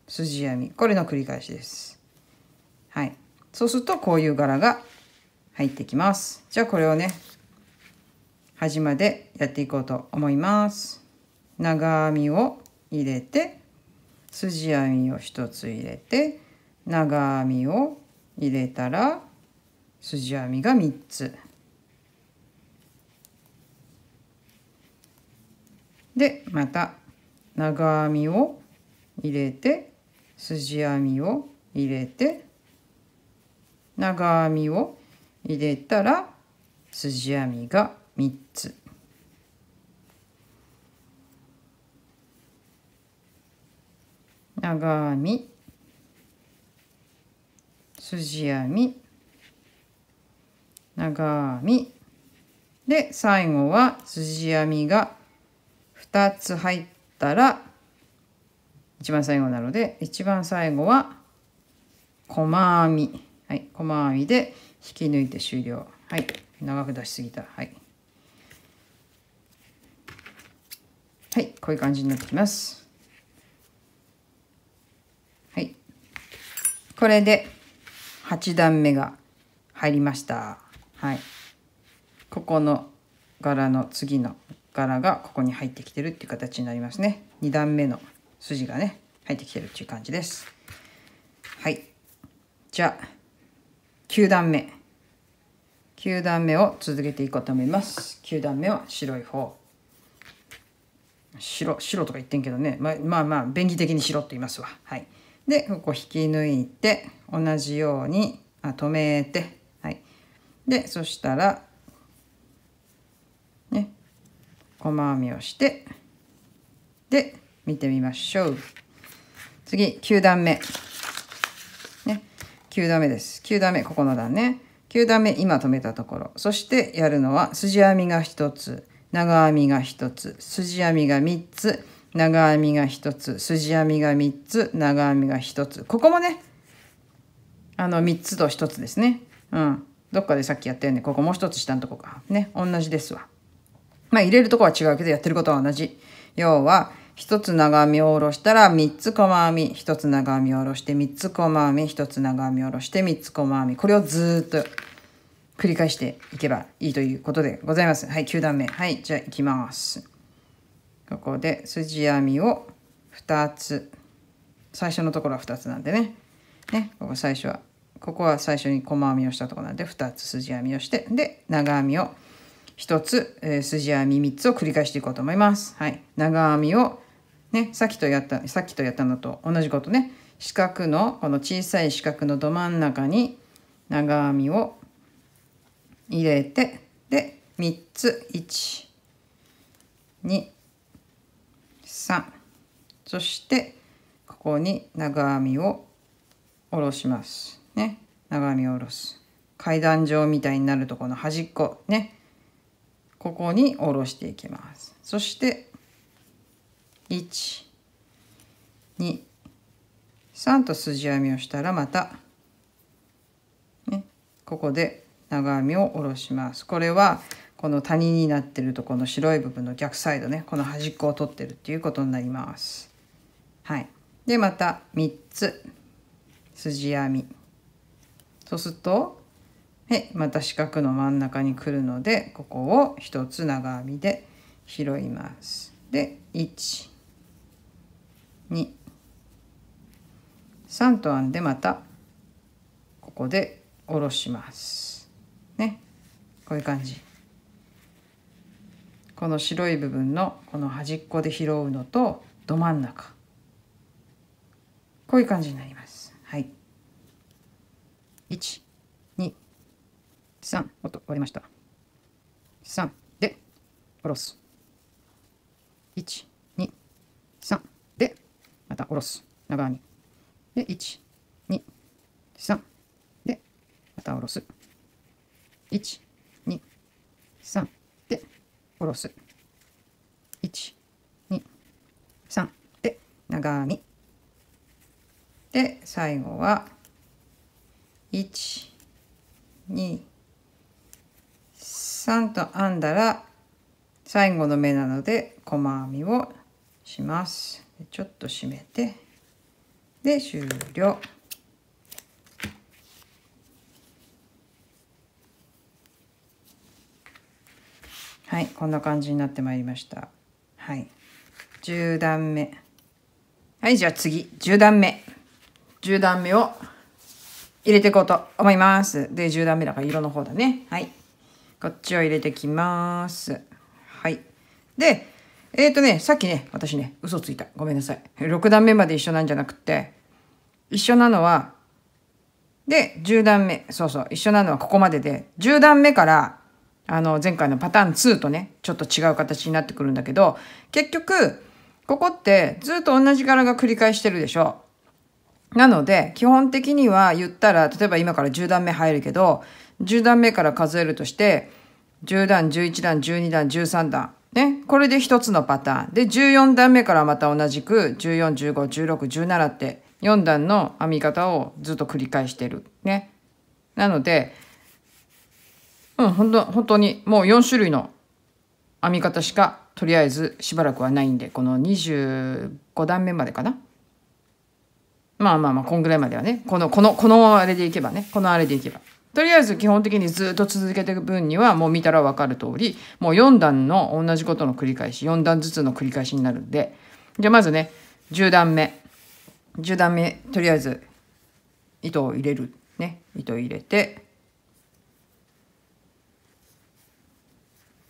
筋編みこれの繰り返しです。はい、そうするとこういう柄が入ってきます。じゃあこれをね端までやっていこうと思います。長編みを入れて筋編みを1つ入れて長編みを入れたら筋編みが3つ。でまた長編みを入れて筋編みを入れて長編みを入れたら筋編みが3つ。長編み筋編み長編みで最後は筋編みが2つ入ったら一番最後なので一番最後は細編み、はい、細編みで引き抜いて終了はい長く出しすぎたはいはいこういう感じになってきますはいこれで8段目が入りましたはいここの柄の次の柄がここに入ってきてるっていう形になりますね2段目の筋がね入ってきてるっていう感じですはいじゃあ9段目9段目を続けていこうと思います9段目は白い方白白とか言ってんけどね、ままあまあ便宜的に白って言いますわはいでここ引き抜いて同じようにあ止めてはいでそしたら細編みをしてで見てみましょう次9段目ね9段目です9段目ここの段ね9段目今止めたところそしてやるのは筋編みが1つ長編みが1つ筋編みが3つ長編みが1つ筋編みが3つ長編みが1つここもねあの3つと1つですねうんどっかでさっきやったよねここもう1つ下のとこかね同じですわまあ、入れるとこは違うけど、やってることは同じ。要は、一つ長編みを下ろしたら三つ細編み、一つ長編みを下ろして三つ細編み、一つ長編みを下ろして三つ細編み。これをずっと繰り返していけばいいということでございます。はい、9段目。はい、じゃあいきます。ここで筋編みを2つ。最初のところは2つなんでね。ね、ここ最初は、ここは最初に細編みをしたところなんで2つ筋編みをして、で、長編みを1つ、えー、筋編み3つを繰り返していこうと思います。はい、長編みを、ね、さっきとやったさっきとやったのと同じことね四角のこの小さい四角のど真ん中に長編みを入れてで3つ123そしてここに長編みを下ろします。ね長編みを下ろす。階段状みたいになるとこの端っこねここに下ろしていきますそして123と筋編みをしたらまた、ね、ここで長編みを下ろしますこれはこの谷になってるとこの白い部分の逆サイドねこの端っこを取ってるっていうことになりますはいでまた3つ筋編みそうするとでまた四角の真ん中に来るのでここを一つ長編みで拾います。で123と編んでまたここで下ろします。ねこういう感じ。この白い部分のこの端っこで拾うのとど真ん中こういう感じになります。はい1 3、おっと、りました。3で、下ろす。1、2、3で、また下ろす。長編み。で、1、2、3で、また下ろす。1、2、3で、下ろす。1、2、3で、長編み。で、最後は、1、2、3 3と編んだら最後の目なので細編みをしますちょっと締めてで終了はいこんな感じになってまいりましたはい10段目はいじゃあ次10段目10段目を入れていこうと思いますで10段目だから色の方だねはいこっちを入れてきます。はい。で、えっ、ー、とね、さっきね、私ね、嘘ついた。ごめんなさい。6段目まで一緒なんじゃなくて、一緒なのは、で、10段目、そうそう、一緒なのはここまでで、10段目から、あの、前回のパターン2とね、ちょっと違う形になってくるんだけど、結局、ここってずっと同じ柄が繰り返してるでしょ。なので、基本的には言ったら、例えば今から10段目入るけど、10段目から数えるとして、10段、11段、12段、13段。ね。これで1つのパターン。で、14段目からまた同じく、14、15、16、17って4段の編み方をずっと繰り返してる。ね。なので、うん、本当本当にもう4種類の編み方しかとりあえずしばらくはないんで、この25段目までかな。まあまあまあ、こんぐらいまではね。この、この、このあれでいけばね。このあれでいけば。とりあえず基本的にずっと続けていく分にはもう見たらわかる通りもう4段の同じことの繰り返し4段ずつの繰り返しになるんでじゃあまずね10段目10段目とりあえず糸を入れるね糸を入れて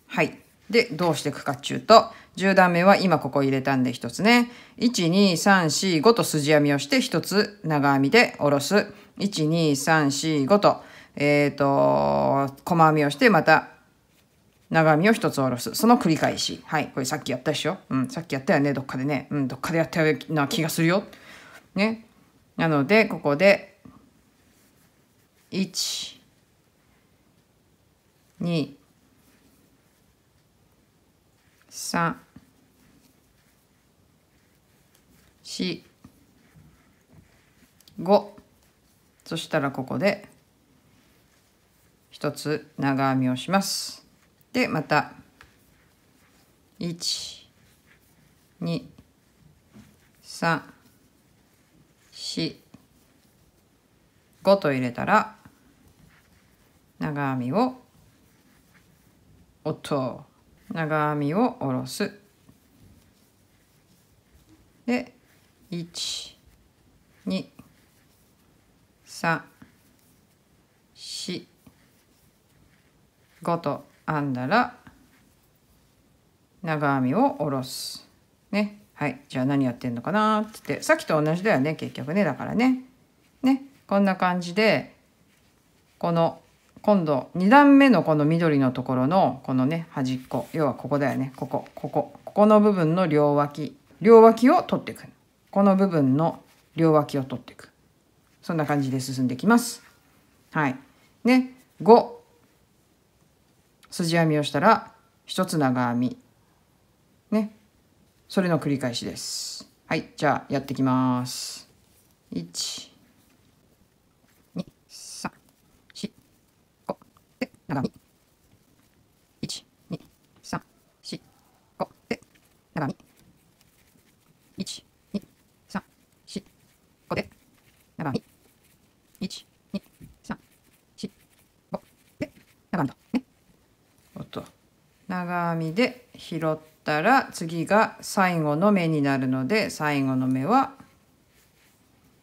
はいでどうしていくかっちゅうと10段目は今ここ入れたんで1つね12345と筋編みをして1つ長編みで下ろす12345とえっ、ー、と、細編みをして、また、長編みを1つ下ろす。その繰り返し。はい。これさっきやったでしょうん。さっきやったよね。どっかでね。うん。どっかでやったような気がするよ。ね。なので、ここで、1、2、3、4、5。そしたらここで、1つ長編みをしますでまた12345と入れたら長編みを音長編みを下ろすで123 5と編んだら長編みを下ろす。ね。はい。じゃあ何やってんのかなってって、さっきと同じだよね、結局ね。だからね。ね。こんな感じで、この、今度2段目のこの緑のところのこのね端っこ要はここだよねここここここの部分の両脇両脇を取っていくこの部分の両脇を取っていくそんな感じで進んできますはいね5筋編みをしたら1つ長編みねそれの繰り返しですはいじゃあやってきます1 2 3 4 5で長編み1 2 3 4 5で長編み1 2 3 4 5で長編み1 2 3 4 5で長編みと長編みで拾ったら次が最後の目になるので最後の目は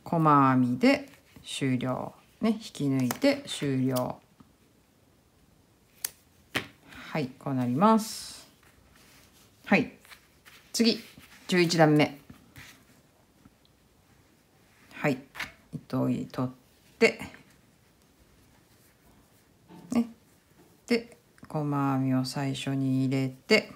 細編みで終了。ね、引き抜いて終了。はい、こうなります。はい。次、11段目。はい。糸を取って。細編みを最初に入れて、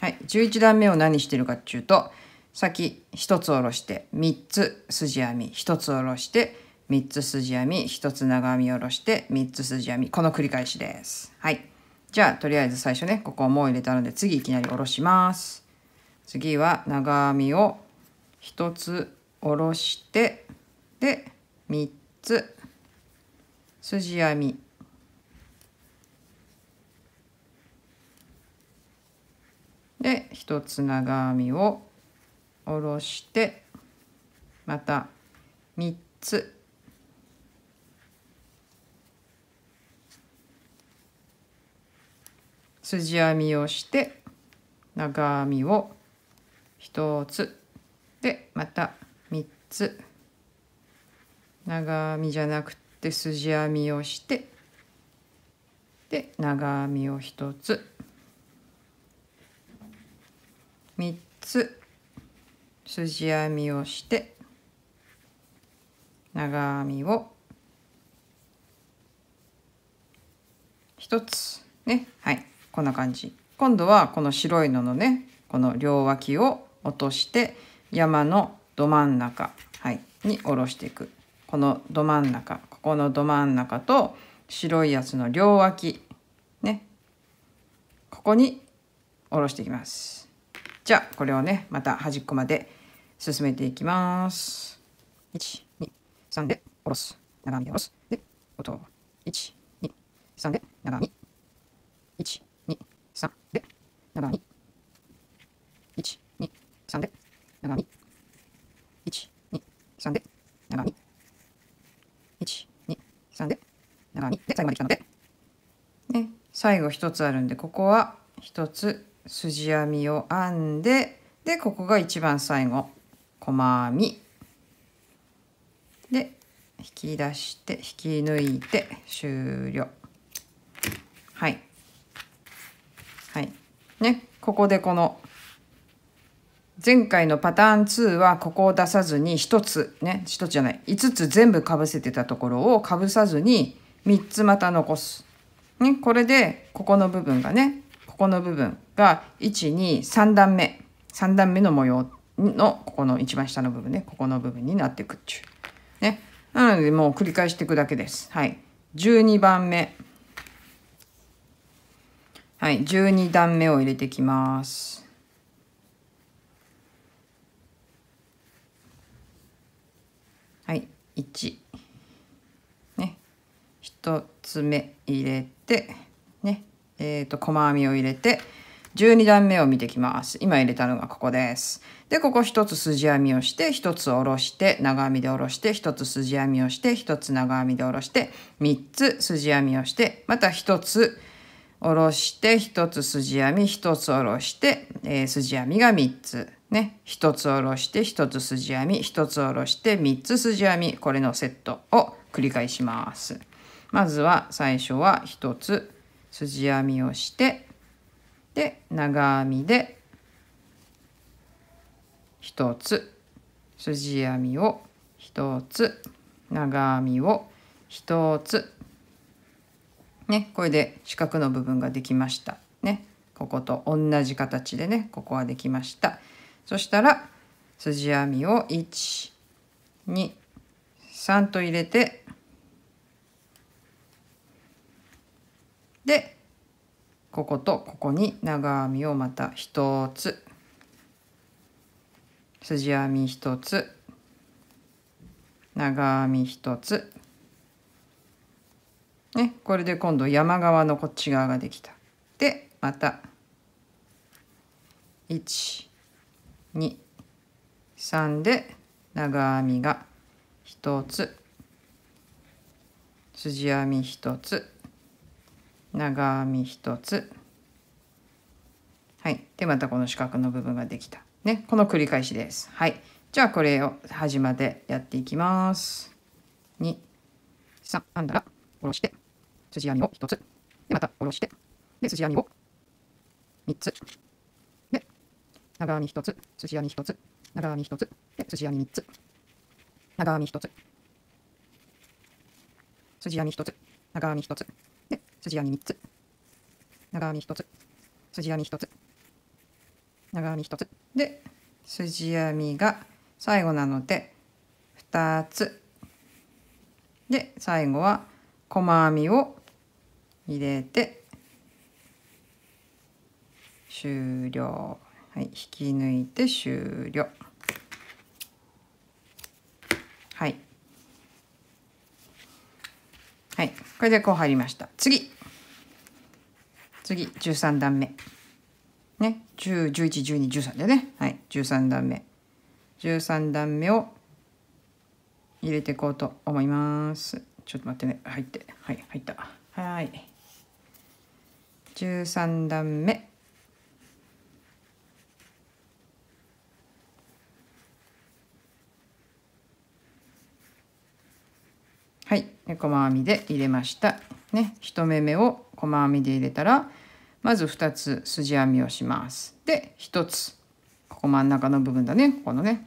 はい、11段目を何してるかっていうと先1つ下ろして3つ筋編み1つ下ろして3つ筋編み1つ長編み下ろして3つ筋編みこの繰り返しです。はい、じゃあとりあえず最初ねここもう入れたので次いきなり下ろします。次は長編みを1つ下ろしてで3つ筋編みで一つ長編みを下ろしてまた3つ筋編みをして長編みを1つでまた3つ長編みじゃなくて筋編みをしてで長編みを1つ3つ筋編みをして長編みを1つねはいこんな感じ今度はこの白いののねこの両脇を落として山のど真ん中、はい、に下ろしていくこのど真ん中ここのど真ん中と白いやつの両脇ねここに下ろしていきます。じゃあこれをねまた端っこまで進めていきます。123で下ろす長編み下ろすで音123で長編み123で長編み123で長編み123で長編み123で長編みで最後まで来たので、最後1つあるんでここは1つじ編みを編んででここが一番最後細編みで引き出して引き抜いて終了はいはいねここでこの前回のパターン2はここを出さずに1つね1つじゃない5つ全部かぶせてたところをかぶさずに3つまた残す。ね、これでここの部分がねこの部分が123段目3段目の模様のここの一番下の部分ねここの部分になっていくっちゅう。ね。なのでもう繰り返していくだけです。はい。12番目。はい。12段目を入れていきます。はい。1。ね。1つ目入れて、ね。えっ、ー、と、細編みを入れて、12段目を見てきます。今入れたのがここです。で、ここ1つ筋編みをして、1つ下ろして、長編みで下ろして、1つ筋編みをして、1つ長編みで下ろして、3つ筋編みをして、また1つ下ろして、1つ筋編み、1つ下ろして、えー、筋編みが3つ。ね、1つ下ろして、1つ筋編み、1つ下ろして、3つ筋編み、これのセットを繰り返します。まずは最初は1つ筋編みをしてで長編みで1つ筋編みを1つ長編みを1つねこれで四角の部分ができましたねここと同じ形でねここはできましたそしたら筋編みを123と入れてでこことここに長編みをまた1つ筋編み1つ長編み1つねこれで今度山側のこっち側ができた。でまた123で長編みが1つ筋編み1つ長編み一つはいでまたこの四角の部分ができたねこの繰り返しですはいじゃあこれを端までやっていきます23編んだら下ろして筋編みを一つでまた下ろしてで筋編みを三つで長編み一つ筋編み一つ長編み一つで筋編み三つ長編み一つ筋編み一つ長編み一つ筋編み3つ長編み1つ筋編み1つ長編み1つで筋編みが最後なので2つで最後は細編みを入れて終了、はい、引き抜いて終了はいはいこれでこう入りました次次13段目ね10111213でねはい13段目13段目を入れていこうと思いますちょっと待ってね入ってはい入ったはい13段目はい細編みで入れましたね1目目を細編みで入れたらまず2つ筋編みをします。で1つここ真ん中の部分だねここのね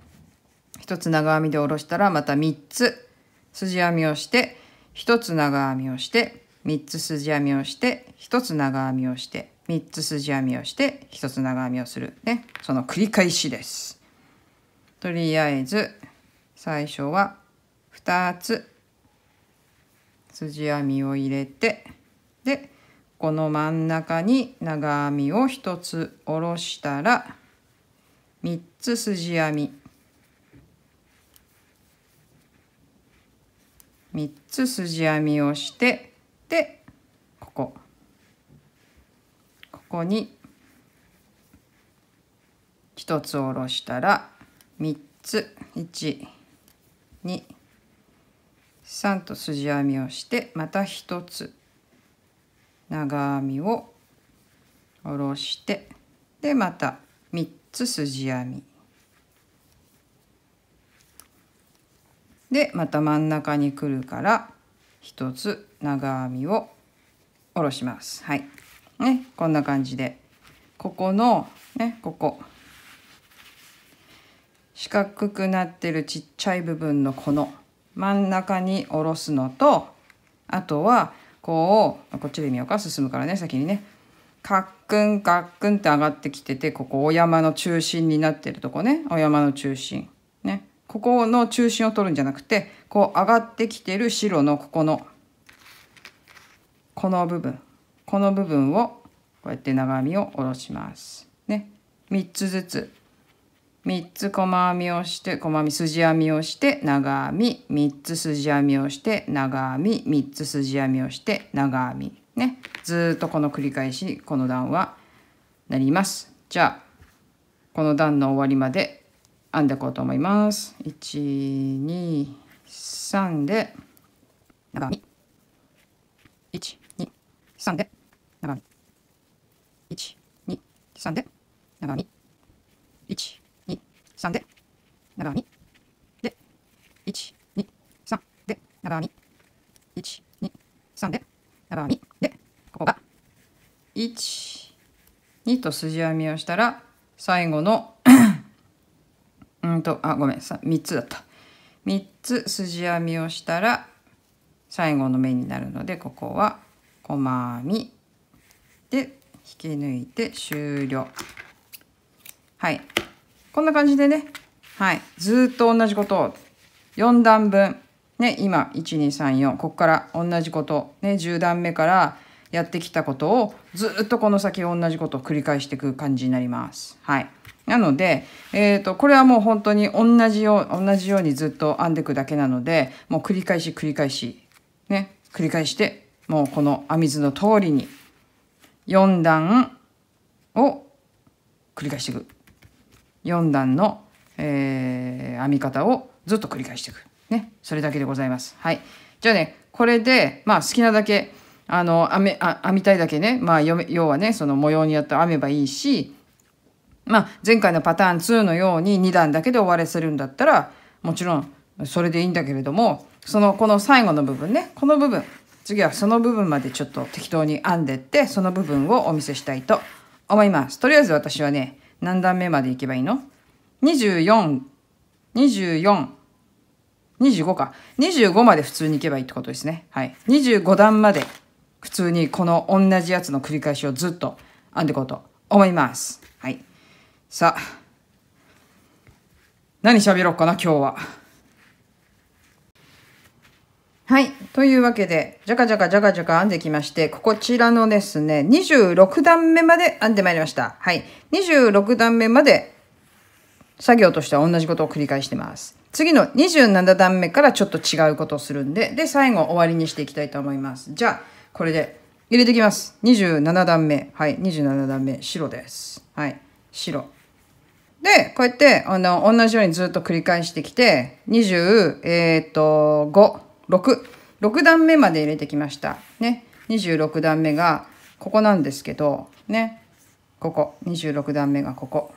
1つ長編みで下ろしたらまた3つ筋編みをして1つ長編みをして3つ筋編みをして1つ長編みをして3つ筋編みをして1つ長編みをするねその繰り返しです。とりあえず最初は2つ筋編みを入れてでこの真ん中に長編みを1つ下ろしたら3つ筋編み3つ筋編みをしてでここここに1つ下ろしたら3つ123と筋編みをしてまた1つ長編みを下ろしてでまた3つ筋編みでまた真ん中に来るから1つ長編みを下ろします。はい。ね、こんな感じでここのねここ四角くなってるちっちゃい部分のこの真ん中に下ろすのとあとはこう、こっちで見ようか、進むからね、先にね。カックンカックンって上がってきてて、ここお山の中心になってるとこね。お山の中心。ね。ここの中心を取るんじゃなくて、こう上がってきてる白のここの、この部分。この部分を、こうやって長編みを下ろします。ね。3つずつ3つ細編みをして細編み筋編みをして長編み3つ筋編みをして長編み3つ筋編みをして長編みねずっとこの繰り返しこの段はなりますじゃあこの段の終わりまで編んでいこうと思います123で長編み123で長編み123で長編み1 3で、長編み。で、1、2、3で、長編み。1、2、3で、長編み。で、ここが、1、2と筋編みをしたら、最後のうんと、あ、ごめん、3, 3つだった。3つ筋編みをしたら、最後の目になるので、ここは、細編み。で、引き抜いて終了。はい。こんな感じでね、はい、ずっと同じことを4段分、ね、今、1234、ここから同じこと、ね、10段目からやってきたことをずっとこの先同じことを繰り返していく感じになります。はい。なので、えっ、ー、と、これはもう本当に同じよう、同じようにずっと編んでいくだけなので、もう繰り返し繰り返し、ね、繰り返して、もうこの編み図の通りに4段を繰り返していく。4段の、えー、編み方をずっと繰り返していく。ね。それだけでございます。はい。じゃあね、これで、まあ好きなだけ、あの、編み、編みたいだけね、まあ要はね、その模様にやって編めばいいし、まあ前回のパターン2のように2段だけで終わらせるんだったら、もちろんそれでいいんだけれども、その、この最後の部分ね、この部分、次はその部分までちょっと適当に編んでって、その部分をお見せしたいと思います。とりあえず私はね、何段目まで行けばいいの ?24、24、25か。25まで普通にいけばいいってことですね。はい。25段まで普通にこの同じやつの繰り返しをずっと編んでいこうと思います。はい。さあ、何喋ろうかな、今日は。はい。というわけで、じゃかじゃかじゃかじゃか編んできまして、こちらのですね、26段目まで編んでまいりました。はい。26段目まで作業としては同じことを繰り返してます。次の27段目からちょっと違うことをするんで、で、最後終わりにしていきたいと思います。じゃあ、これで入れていきます。27段目。はい。27段目。白です。はい。白。で、こうやって、あの、同じようにずっと繰り返してきて、20、えっ、と、5。6。段目まで入れてきました。ね。26段目がここなんですけど、ね。ここ。26段目がここ。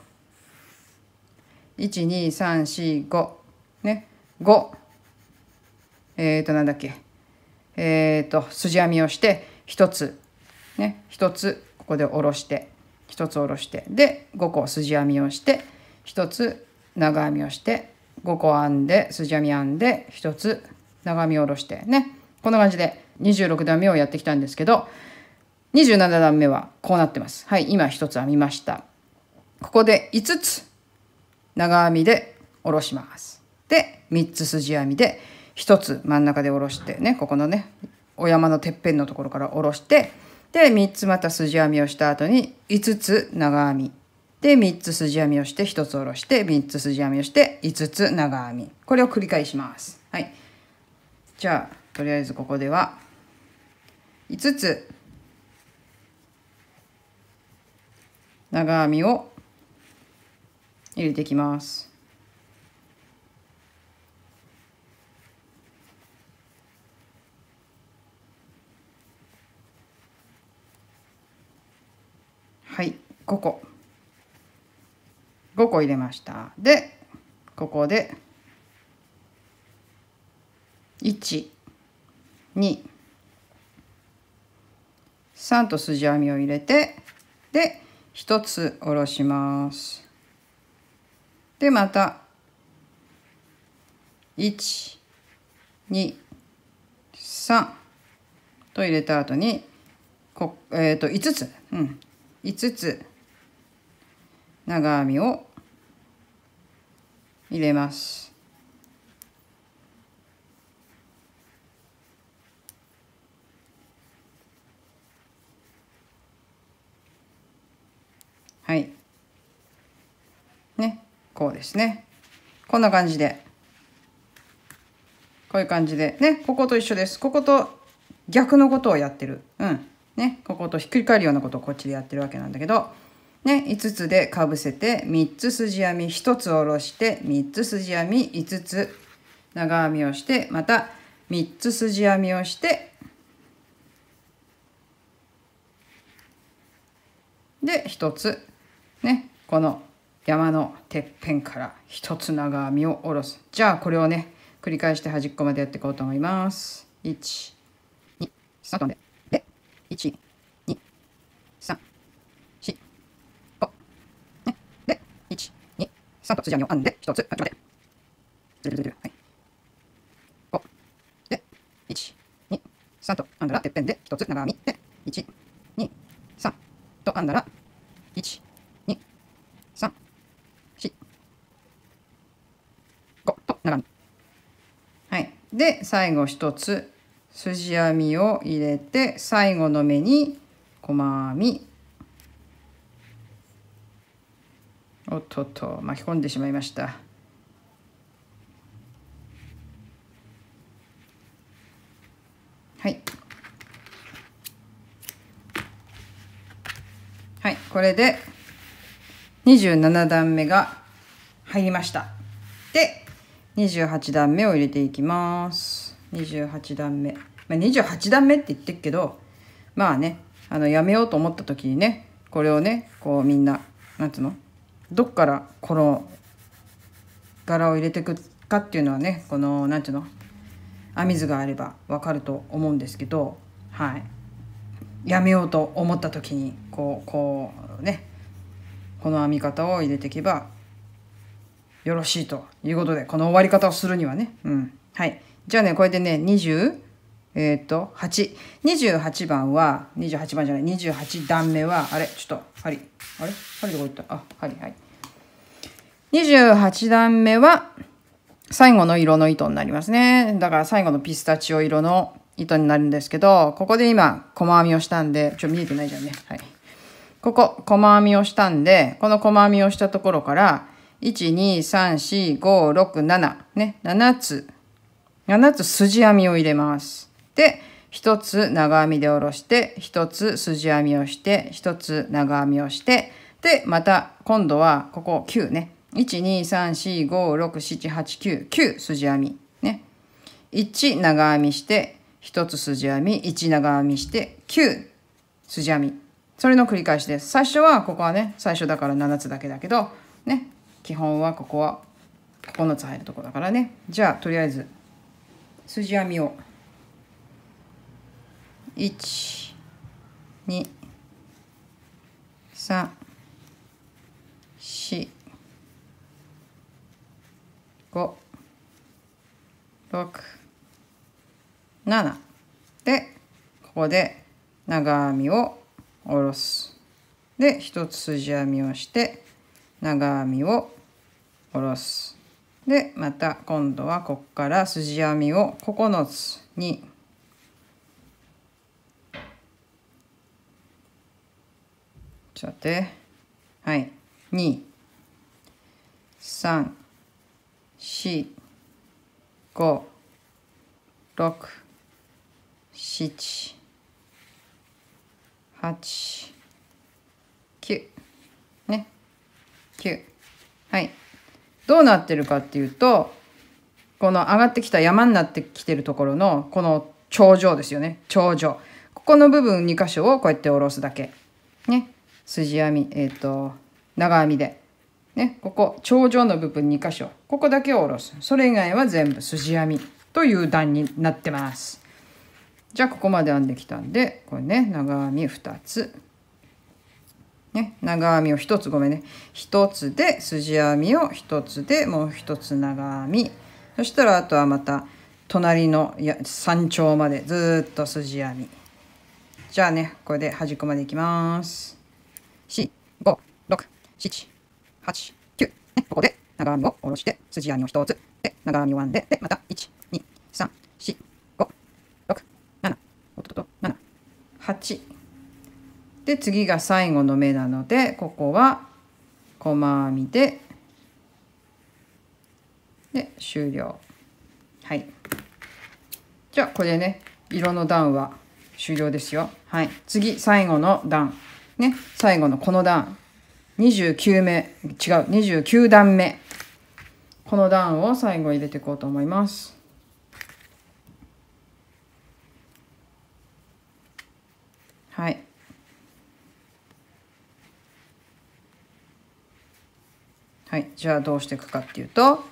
1、2、3、4、5。ね。5。えっ、ー、と、なんだっけ。えっ、ー、と、筋編みをして、1つ。ね。1つ、ここで下ろして。1つ下ろして。で、5個筋編みをして、1つ長編みをして、5個編んで、筋編み編んで、1つ長編みを下ろしてねこんな感じで26段目をやってきたんですけど27段目はこうなってます。はい今1つ編みました。ここで5つ長編みで下ろします。で3つ筋編みで1つ真ん中で下ろしてねここのねお山のてっぺんのところから下ろしてで3つまた筋編みをした後に5つ長編みで3つ筋編みをして1つ下ろして3つ筋編みをして5つ長編みこれを繰り返します。はいじゃあとりあえずここでは5つ長編みを入れていきます。はい5個5個入れましたでここで123と筋編みを入れてで1つ下ろしますでまた123と入れた後にこえっ、ー、と5つ、うん、5つ長編みを入れますはいねこうですねこんな感じでこういう感じでねここと一緒ですここと逆のことをやってるうんねこことひっくり返るようなことをこっちでやってるわけなんだけどね、5つでかぶせて3つ筋編み1つ下ろして3つ筋編み5つ長編みをしてまた3つ筋編みをしてで1つね、この山のてっぺんから一つ長編みを下ろす。じゃあこれをね、繰り返して端っこまでやっていこうと思います。1、2、3で、で、1、2、3、4、5、ね、で、1、2、3と筋編みを編んで、一つ、ちょっと待って。ずるずるはい。5、で、1、2、3と編んだらてっぺんで、一つ長編みで、1、2、3と編んだら、1、はい。で、最後一つ、筋編みを入れて、最後の目に細編み。おっとっと、巻き込んでしまいました。はい。はい、これで27段目が入りました。で、28段目を入れていきます28段目、まあ、28段目って言ってるけどまあねあのやめようと思った時にねこれをねこうみんな何つうのどっからこの柄を入れていくかっていうのはねこの何ていうの編み図があればわかると思うんですけどはいやめようと思った時にこうこうねこの編み方を入れていけばよろしいということで、この終わり方をするにはね。うん。はい。じゃあね、こってね、20、えー、っと、8。28番は、28番じゃない、28段目は、あれ、ちょっと、針。あれ針どこ行ったあ、針、はい。28段目は、最後の色の糸になりますね。だから最後のピスタチオ色の糸になるんですけど、ここで今、細編みをしたんで、ちょ、っと見えてないじゃんね。はい。ここ、細編みをしたんで、この細編みをしたところから、1,2,3,4,5,6,7ね、7つ、7つ筋編みを入れます。で、1つ長編みで下ろして、1つ筋編みをして、1つ長編みをして、で、また今度はここ9ね。1,2,3,4,5,6,7,8,9,9筋編み。ね。1長編みして、1つ筋編み、1長編みして、9筋編み。それの繰り返しです。最初は、ここはね、最初だから7つだけだけど、ね、基本はここは9つ入るとこだからねじゃあとりあえず筋編みを1234567でここで長編みを下ろすで1つ筋編みをして長編みを下ろすでまた今度はここから筋編みを9つにちょっと待はい234567 8 9ね9はいどうなってるかっていうと、この上がってきた山になってきてるところの、この頂上ですよね。頂上。ここの部分2箇所をこうやって下ろすだけ。ね。筋編み、えっ、ー、と、長編みで。ね。ここ、頂上の部分2箇所。ここだけを下ろす。それ以外は全部筋編みという段になってます。じゃあ、ここまで編んできたんで、これね、長編み2つ。ね、長編みを1つごめんね1つで筋編みを1つでもう1つ長編みそしたらあとはまた隣のや山頂までずっと筋編みじゃあねこれで端っこまでいきます456789ねここで長編みを下ろして筋編みを1つで長編みを編んででまた1234567おとと78で次が最後の目なのでここは細編みでで終了はいじゃあこれね色の段は終了ですよはい次最後の段ね最後のこの段29目違う29段目この段を最後入れていこうと思いますはいはい、じゃあどうしていくかっていうと、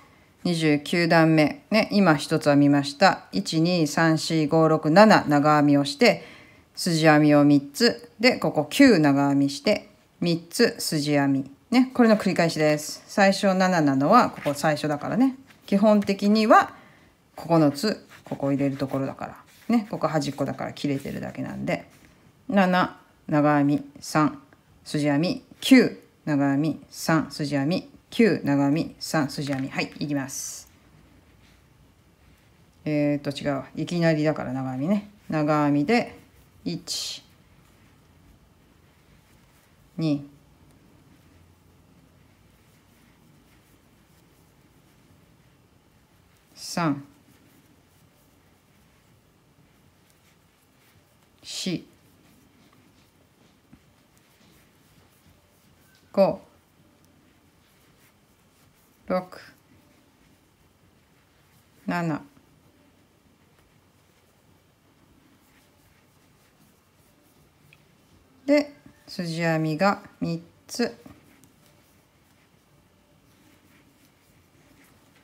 29段目、ね、今一つ編みました。1、2、3、4、5、6、7長編みをして、筋編みを3つ、で、ここ9長編みして、3つ筋編み。ね、これの繰り返しです。最初7なのは、ここ最初だからね。基本的には9つ、ここ入れるところだから。ね、ここ端っこだから切れてるだけなんで。7、長編み、3、筋編み、9、長編み、3、筋編み、9長編み3筋編みはいいきますえー、っと違ういきなりだから長編みね長編みで1 2 3 4 5六、七、で筋編みが三つ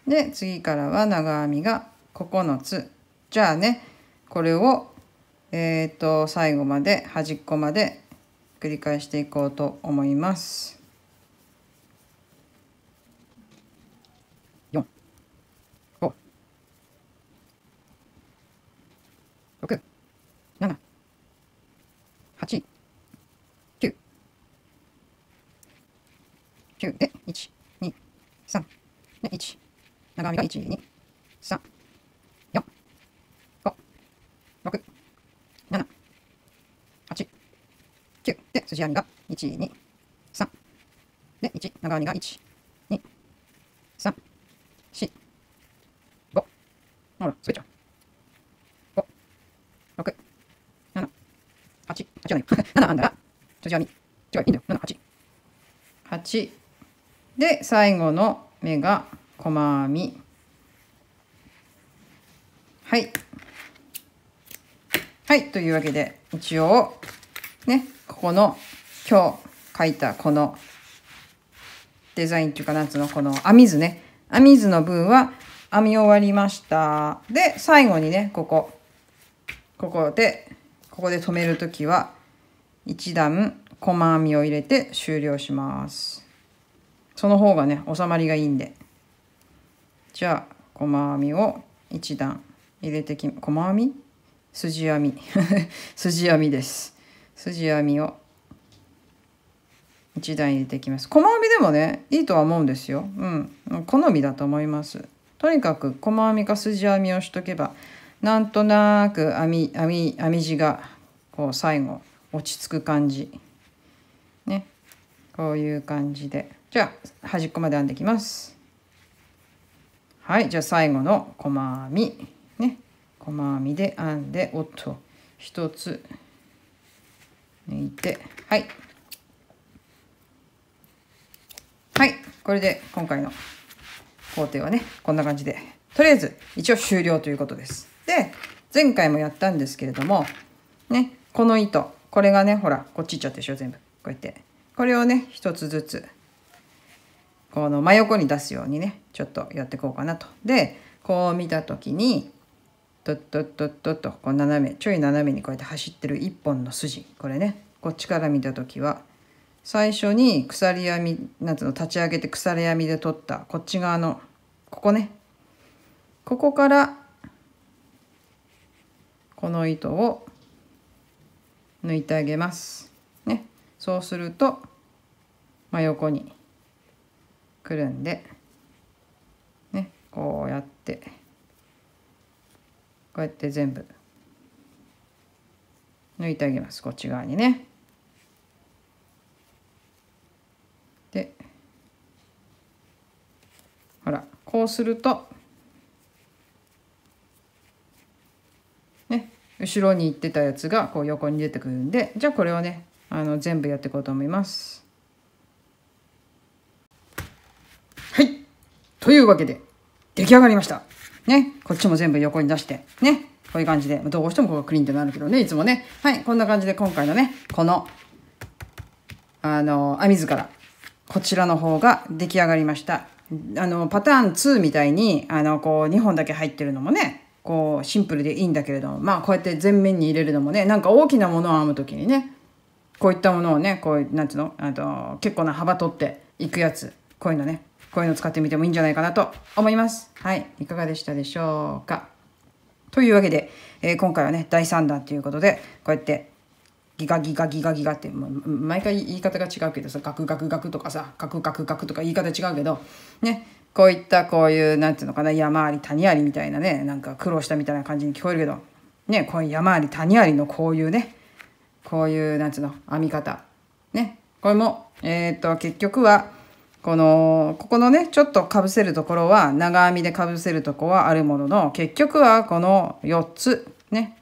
で次からは長編みが9つじゃあねこれをえっ、ー、と最後まで端っこまで繰り返していこうと思います。9で、1、2、3、で、1、長編みが1、2、3、4、5、6、7、8、9で、筋編みが1、2、3、で、1、長編みが1、2、3、4、5、ほら、つけちゃう。8、8じゃない、7 編んだら、筋あ、み、違う、いいんだよ、7、8。8、で最後の目が細編みはいはいというわけで一応ねここの今日書いたこのデザインっていうかなんつうのこの編み図ね編み図の分は編み終わりましたで最後にねここここでここで止める時は1段細編みを入れて終了します。その方がね収まりがいいんでじゃあ細編みを1段入れてき細編み筋編み 筋編みです筋編みを1段入れていきます細編みでもねいいとは思うんですようん好みだと思いますとにかく細編みか筋編みをしとけばなんとなく編み編み編み地がこう最後落ち着く感じねこういう感じで。じゃあ端っこまで編んでいきますはいじゃあ最後の細編みね細編みで編んでおっと1つ抜いてはいはいこれで今回の工程はねこんな感じでとりあえず一応終了ということですで前回もやったんですけれどもねこの糸これがねほらこっち行っちゃってでしょ全部こうやってこれをね1つずつこの真横に出すようにねちょっとやっていこうかなと。でこう見た時にとッとッとッとッとこう斜めちょい斜めにこうやって走ってる一本の筋これねこっちから見た時は最初に鎖編みなんつうの立ち上げて鎖編みで取ったこっち側のここねここからこの糸を抜いてあげます。ね、そうすると真横にくるんでねこうやってこうやって全部抜いてあげますこっち側にね。でほらこうするとね後ろに行ってたやつがこう横に出てくるんでじゃあこれをねあの全部やっていこうと思います。というわけで、出来上がりました。ね。こっちも全部横に出して、ね。こういう感じで、どうしてもここがクリーンってなるけどね、いつもね。はい、こんな感じで今回のね、この、あの、編み図から、こちらの方が出来上がりました。あの、パターン2みたいに、あの、こう、2本だけ入ってるのもね、こう、シンプルでいいんだけれども、まあ、こうやって全面に入れるのもね、なんか大きなものを編む時にね、こういったものをね、こう、なんていうのあと、結構な幅取っていくやつ、こういうのね、こういうの使ってみてもいいんじゃないかなと思います。はい。いかがでしたでしょうか。というわけで、えー、今回はね、第3弾ということで、こうやってギガギガギガギガって、毎回言い方が違うけどさ、ガクガクガクとかさ、ガクガクガクとか言い方違うけど、ね、こういったこういう、なんていうのかな、山あり谷ありみたいなね、なんか苦労したみたいな感じに聞こえるけど、ね、こういう山あり谷ありのこういうね、こういう、なんていうの、編み方。ね、これも、えっ、ー、と、結局は、このここのねちょっとかぶせるところは長編みでかぶせるとこはあるものの結局はこの4つね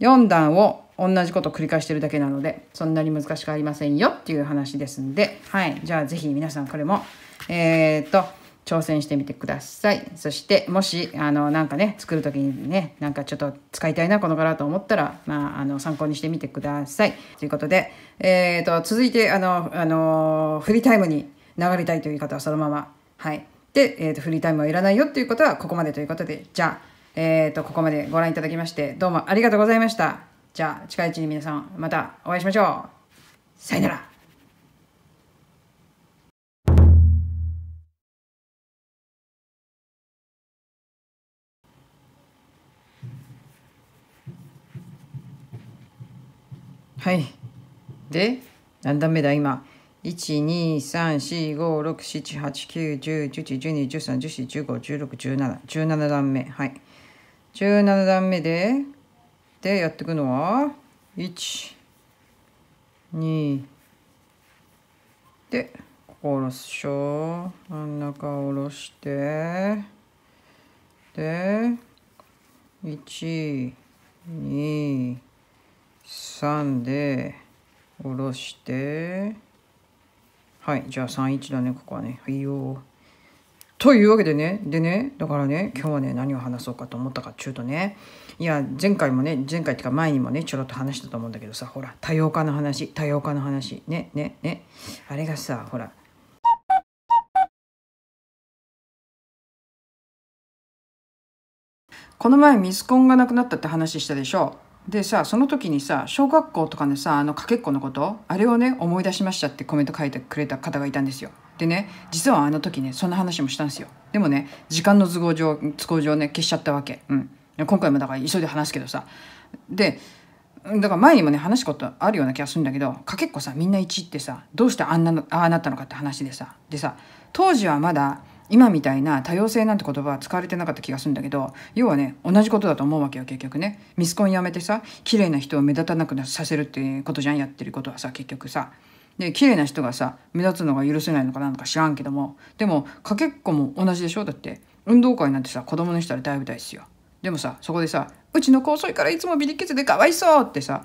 4段を同じこと繰り返してるだけなのでそんなに難しくありませんよっていう話ですんではいじゃあぜひ皆さんこれもえー、っと挑戦してみてくださいそしてもしあのなんかね作る時にねなんかちょっと使いたいなこの柄と思ったら、まあ、あの参考にしてみてくださいということで、えーと、と続いてあのあのフリータイムに流れたいという方はそのまま。はい。で、えーと、フリータイムはいらないよという方はここまでということで、じゃあ、えーと、とここまでご覧いただきまして、どうもありがとうございました。じゃあ、近いうちに皆さん、またお会いしましょう。さよなら。はい。で、何段目だ、今。123456789101112131415161717段目はい17段目ででやっていくのは12でここ下ろすしょ真ん中下ろしてで123で下ろして。はい、じゃあ3、1だね、ここはね。はいよ。というわけでね、でね、だからね、今日はね、何を話そうかと思ったかっちゅうとね、いや、前回もね、前回っていうか前にもね、ちょろっと話したと思うんだけどさ、ほら、多様化の話、多様化の話、ね、ね、ね、あれがさ、ほら、この前ミスコンがなくなったって話したでしょでさその時にさ小学校とかのさあのかけっこのことあれをね思い出しましたってコメント書いてくれた方がいたんですよ。でね実はあの時ねそんな話もしたんですよ。でもね時間の都合上都合上ね消しちゃったわけ。うん、今回もだから急いで話すけどさ。でだから前にもね話したことあるような気がするんだけどかけっこさみんな1ってさどうしてあんなのああなったのかって話でさでさ当時はまだ今みたいな多様性なんて言葉は使われてなかった気がするんだけど要はね同じことだと思うわけよ結局ねミスコンやめてさ綺麗な人を目立たなくさせるっていうことじゃんやってることはさ結局さで綺麗な人がさ目立つのが許せないのかなんか知らんけどもでもかけっこも同じでしょだって運動会なんてさ子供にしたらだいぶ大すよでもさそこでさ「うちの子遅いからいつもビリケツでかわいそう」ってさ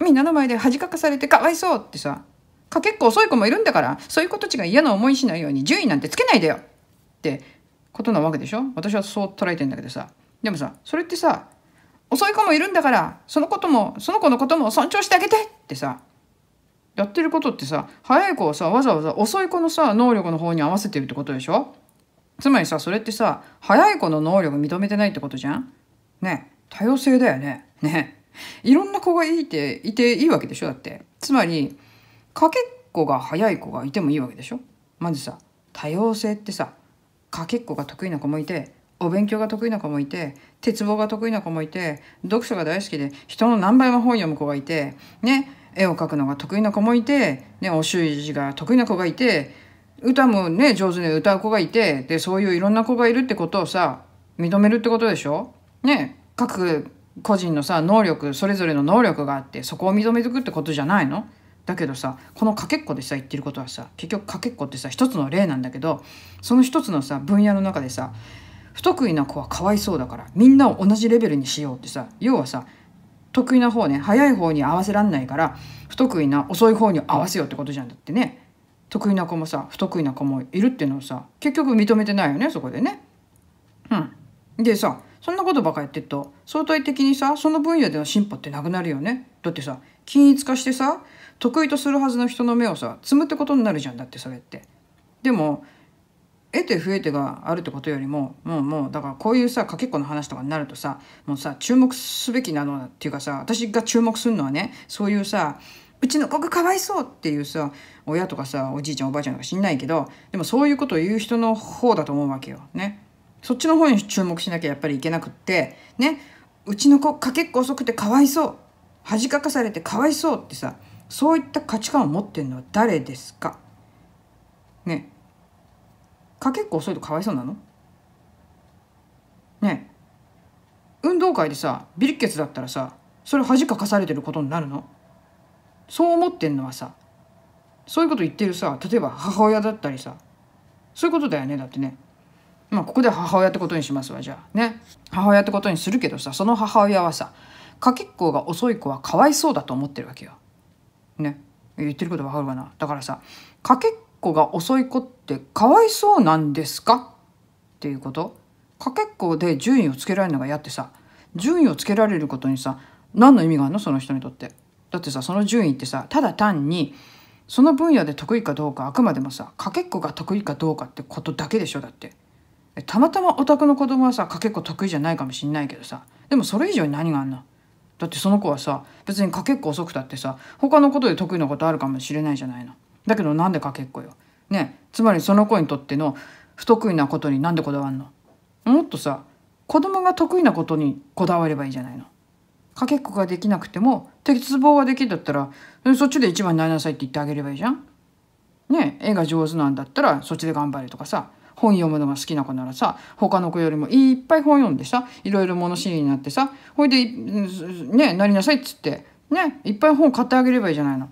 みんなの前で恥かかされてかわいそうってさかけっこ遅い子もいるんだからそういう子たちが嫌な思いしないように順位なんてつけないでよってことなわけでしょ私はそう捉えてんだけどさでもさそれってさ遅い子もいるんだからそのこともその子のことも尊重してあげてってさやってることってさ早い子をさわざわざ遅い子のさ能力の方に合わせてるってことでしょつまりさそれってさ早い子の能力認めてないってことじゃんね多様性だよねねいろんな子がいていていいわけでしょだってつまりかけっこが早い子がいてもいいわけでしょまずさ多様性ってさかけっこが得意な子もいてお勉強が得意な子もいて鉄棒が得意な子もいて読書が大好きで人の何倍も本読む子がいてね絵を描くのが得意な子もいて、ね、お習字が得意な子がいて歌もね上手に歌う子がいてでそういういろんな子がいるってことをさ認めるってことでしょね各個人のさ能力それぞれの能力があってそこを認めてくってことじゃないのだけどさこのかけっこでさ言ってることはさ結局かけっこってさ一つの例なんだけどその一つのさ分野の中でさ不得意な子はかわいそうだからみんなを同じレベルにしようってさ要はさ得意な方ね早い方に合わせらんないから不得意な遅い方に合わせようってことじゃんだってね得意な子もさ不得意な子もいるっていうのをさ結局認めてないよねそこでね。うん、でさそんなことばっかやってると相対的にさその分野での進歩ってなくなるよね。だってさ均一化してさ得意とするはずの人の目をさ積むってことになるじゃんだってそれって。でも得て増えてがあるってことよりももうもうだからこういうさかけっこの話とかになるとさもうさ注目すべきなのっていうかさ私が注目するのはねそういうさうちの子がかわいそうっていうさ親とかさおじいちゃんおばあちゃんとか知んないけどでもそういうことを言う人の方だと思うわけよ。ね。そっちの方に注目しなきゃやっぱりいけなくってねうちの子かけっこ遅くてかわいそう恥かかされてかわいそうってさそういった価値観を持ってるのは誰ですかねかけっこ遅いとかわいそうなのね運動会でさビリッケツだったらさそれ恥かかされてることになるのそう思ってんのはさそういうこと言ってるさ例えば母親だったりさそういうことだよねだってねまあここで母親ってことにしますわじゃあね母親ってことにするけどさその母親はさかけっこが遅い子はかわいそうだと思ってるわけよ。ね言ってることわかるかなだからさかけっこが遅い子ってかわいそうなんですかっていうことかけっこで順位をつけられるのが嫌ってさ順位をつけられることにさ何の意味があるのその人にとって。だってさその順位ってさただ単にその分野で得意かどうかあくまでもさかけっこが得意かどうかってことだけでしょだって。たまたまお宅の子供はさかけっこ得意じゃないかもしんないけどさでもそれ以上に何があんのだってその子はさ別にかけっこ遅くたってさ他のことで得意なことあるかもしれないじゃないのだけどなんでかけっこよねつまりその子にとっての不得意なことになんでこだわんのもっとさ子供が得意なことにこだわればいいじゃないのかけっこができなくても鉄棒ができんだったらそっちで一番になりなさいって言ってあげればいいじゃんね絵が上手なんだったらそっちで頑張れとかさ本読むのが好きな子ならさ他の子よりもいっぱい本読んでさいろいろ物知りになってさほいでねなりなさいっつってねいっぱい本買ってあげればいいじゃないの。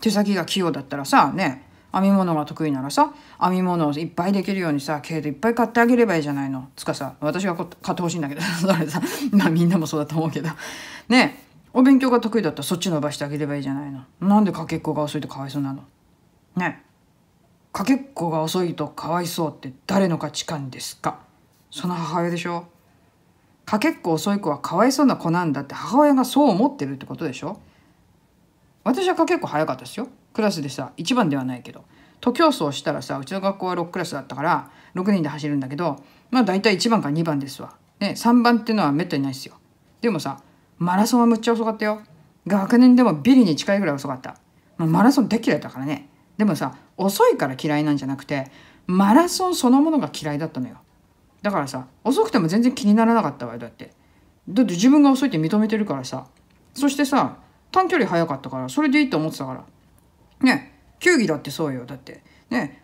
手先が器用だったらさね編み物が得意ならさ編み物をいっぱいできるようにさ毛糸いっぱい買ってあげればいいじゃないのつかさ私が買ってほしいんだけど それさまあみんなもそうだと思うけどねお勉強が得意だったらそっち伸ばしてあげればいいじゃないのなんでかけっこが遅いとかわいそうなのねかけっこが遅いとかわいそうって誰の価値観ですかその母親でしょかけっこ遅い子はかわいそうな子なんだって母親がそう思ってるってことでしょ私はかけっこ早かったですよクラスでさ1番ではないけど徒競走したらさうちの学校は6クラスだったから6人で走るんだけどまあ大体1番か2番ですわね3番っていうのはめったにないですよでもさマラソンはむっちゃ遅かったよ学年でもビリに近いぐらい遅かった、まあ、マラソンできれだったからねでもさ遅いから嫌いなんじゃなくてマラソンそのものが嫌いだったのよだからさ遅くても全然気にならなかったわよだってだって自分が遅いって認めてるからさそしてさ短距離速かったからそれでいいと思ってたからね球技だってそうよだってね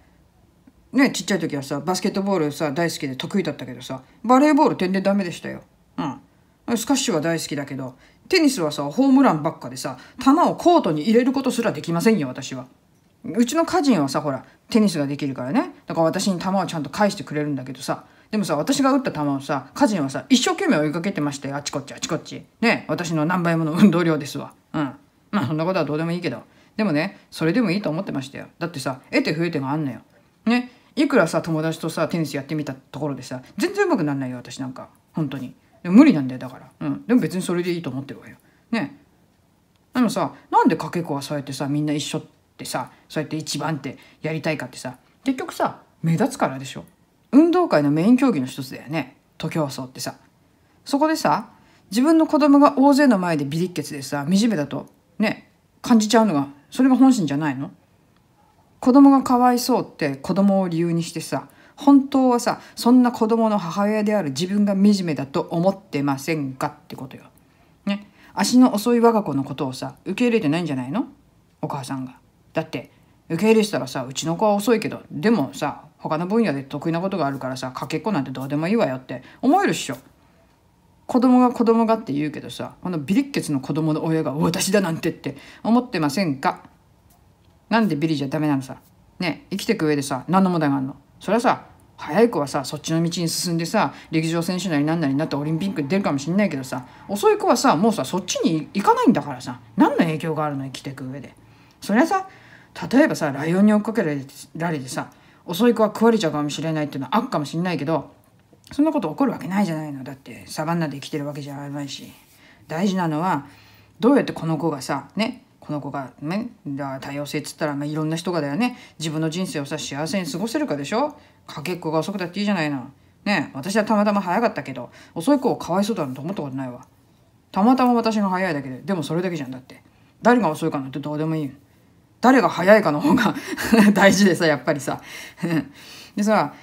ねちっちゃい時はさバスケットボールさ大好きで得意だったけどさバレーボール全然ダメでしたようんスカッシュは大好きだけどテニスはさホームランばっかでさ球をコートに入れることすらできませんよ私は。うちの家人はさほらテニスができるからねだから私に球をちゃんと返してくれるんだけどさでもさ私が打った球をさ家人はさ一生懸命追いかけてましたよあちこちあちこちね私の何倍もの運動量ですわうんまあそんなことはどうでもいいけどでもねそれでもいいと思ってましたよだってさ得て増えてがあんのよねいくらさ友達とさテニスやってみたところでさ全然うまくなんないよ私なんか本当にでも無理なんだよだからうんでも別にそれでいいと思ってるわよねでもさなんでかけ子はそうやってさみんな一緒ってってさそうやって一番ってやりたいかってさ結局さ目立つからでしょ運動会のメイン競技の一つだよね徒競走ってさそこでさ自分の子供が大勢の前でビリッケツでさ惨めだとね感じちゃうのがそれが本心じゃないの子供がかわいそうって子供を理由にしてさ本当はさそんな子供の母親である自分が惨めだと思ってませんかってことよ。ね足の遅い我が子のことをさ受け入れてないんじゃないのお母さんが。だって受け入れしたらさうちの子は遅いけどでもさ他の分野で得意なことがあるからさかけっこなんてどうでもいいわよって思えるっしょ子供が子供がって言うけどさこのビリッケツの子供の親が私だなんてって思ってませんかなんでビリじゃダメなのさね生きてく上でさ何の問題があんのそれはさ早い子はさそっちの道に進んでさ陸上選手なり何なりになってオリンピックに出るかもしんないけどさ遅い子はさもうさそっちに行かないんだからさ何の影響があるの生きてく上でそりゃさ例えばさライオンに追っかけられてさ遅い子は食われちゃうかもしれないっていうのはあっかもしんないけどそんなこと起こるわけないじゃないのだってサバンナで生きてるわけじゃないし大事なのはどうやってこの子がさねこの子がねだ多様性っつったら、まあ、いろんな人がだよね自分の人生をさ幸せに過ごせるかでしょかけっこが遅くだっていいじゃないのね私はたまたま早かったけど遅い子をかわいそうだなんて思ったことないわたまたま私が早いだけででもそれだけじゃんだって誰が遅いかなんてどうでもいい誰が早いかの方が 大事でさやっぱりさでさ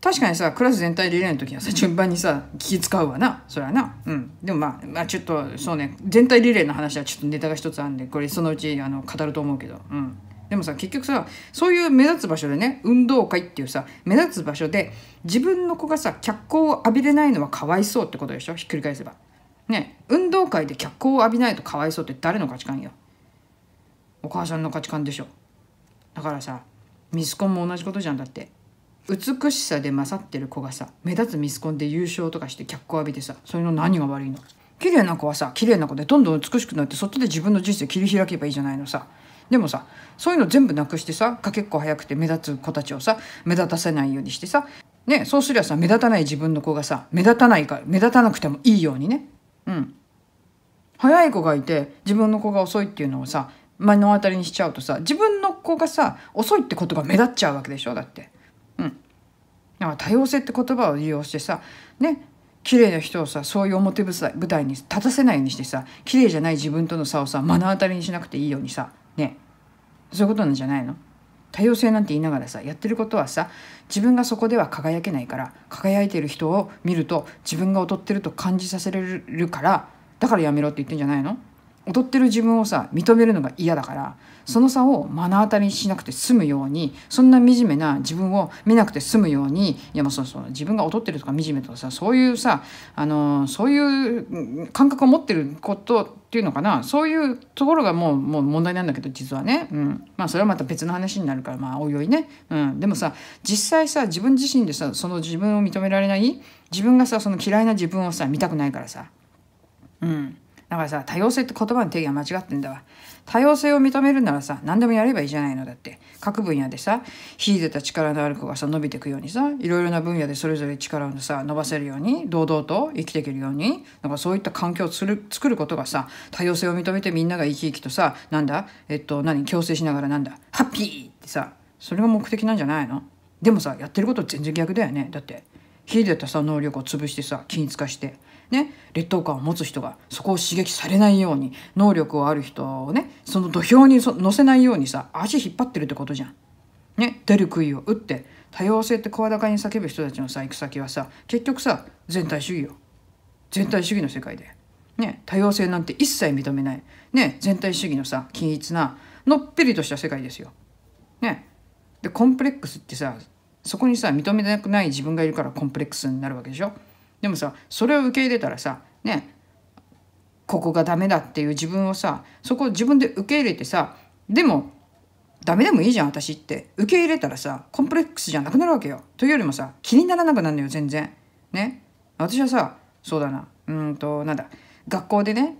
確かにさクラス全体で入の時はさ順番にさ気使うわなそれはなうんでもまあ、まあ、ちょっとそうね全体リレーの話はちょっとネタが一つあるんでこれそのうちあの語ると思うけどうんでもさ結局さそういう目立つ場所でね運動会っていうさ目立つ場所で自分の子がさ脚光を浴びれないのはかわいそうってことでしょひっくり返せばね運動会で脚光を浴びないとかわいそうって誰の価値観よお母さんの価値観でしょだからさミスコンも同じことじゃんだって美しさで勝ってる子がさ目立つミスコンで優勝とかして脚光浴びてさそれの何が悪いの綺麗な子はさ綺麗な子でどんどん美しくなってそっちで自分の人生切り開けばいいじゃないのさでもさそういうの全部なくしてさかけっこ早くて目立つ子たちをさ目立たせないようにしてさねそうすりゃさ目立たない自分の子がさ目立たないか目立たなくてもいいようにねうん早い子がいて自分の子が遅いっていうのをさ目の当たりにしちゃうとさ自分の子がさ遅いってことが目立っちゃうわけでしょだって。うん、だから多様性って言葉を利用してさね綺麗な人をさそういう表舞台舞台に立たせないようにしてさ綺麗じゃない自分との差をさ目の当たりにしなくていいようにさねそういうことなんじゃないの多様性なんて言いながらさやってることはさ自分がそこでは輝けないから輝いてる人を見ると自分が劣ってると感じさせられるからだからやめろって言ってんじゃないの踊ってる自分をさ認めるのが嫌だからその差を目の当たりにしなくて済むようにそんな惨めな自分を見なくて済むようにいやまあそうそう自分が劣ってるとか惨めとかさそういうさ、あのー、そういう感覚を持ってることっていうのかなそういうところがもうもう問題なんだけど実はね、うん、まあそれはまた別の話になるからまあおいおいね、うん、でもさ実際さ自分自身でさその自分を認められない自分がさその嫌いな自分をさ見たくないからさうんだからさ、多様性って言葉の定義は間違ってんだわ。多様性を認めるならさ、何でもやればいいじゃないのだって。各分野でさ、秀でた力のある子がさ、伸びていくようにさ、いろいろな分野でそれぞれ力をさ、伸ばせるように、堂々と生きていけるように、なんかそういった環境をる作ることがさ、多様性を認めてみんなが生き生きとさ、なんだ、えっと、何、強制しながらなんだ、ハッピーってさ、それが目的なんじゃないのでもさ、やってること全然逆だよね。だって、秀でたさ、能力を潰してさ、均一化して。ね、劣等感を持つ人がそこを刺激されないように能力ある人をねその土俵に乗せないようにさ足引っ張ってるってことじゃん。ね、出る杭を打って多様性って声高に叫ぶ人たちのさ行く先はさ結局さ全体主義よ全体主義の世界で、ね、多様性なんて一切認めない、ね、全体主義のさ均一なのっぺりとした世界ですよ。ね、でコンプレックスってさそこにさ認めたくない自分がいるからコンプレックスになるわけでしょ。でもさそれを受け入れたらさねここがダメだっていう自分をさそこを自分で受け入れてさでもダメでもいいじゃん私って受け入れたらさコンプレックスじゃなくなるわけよというよりもさ気にならなくなるのよ全然ね私はさそうだなうんとなんだ学校でね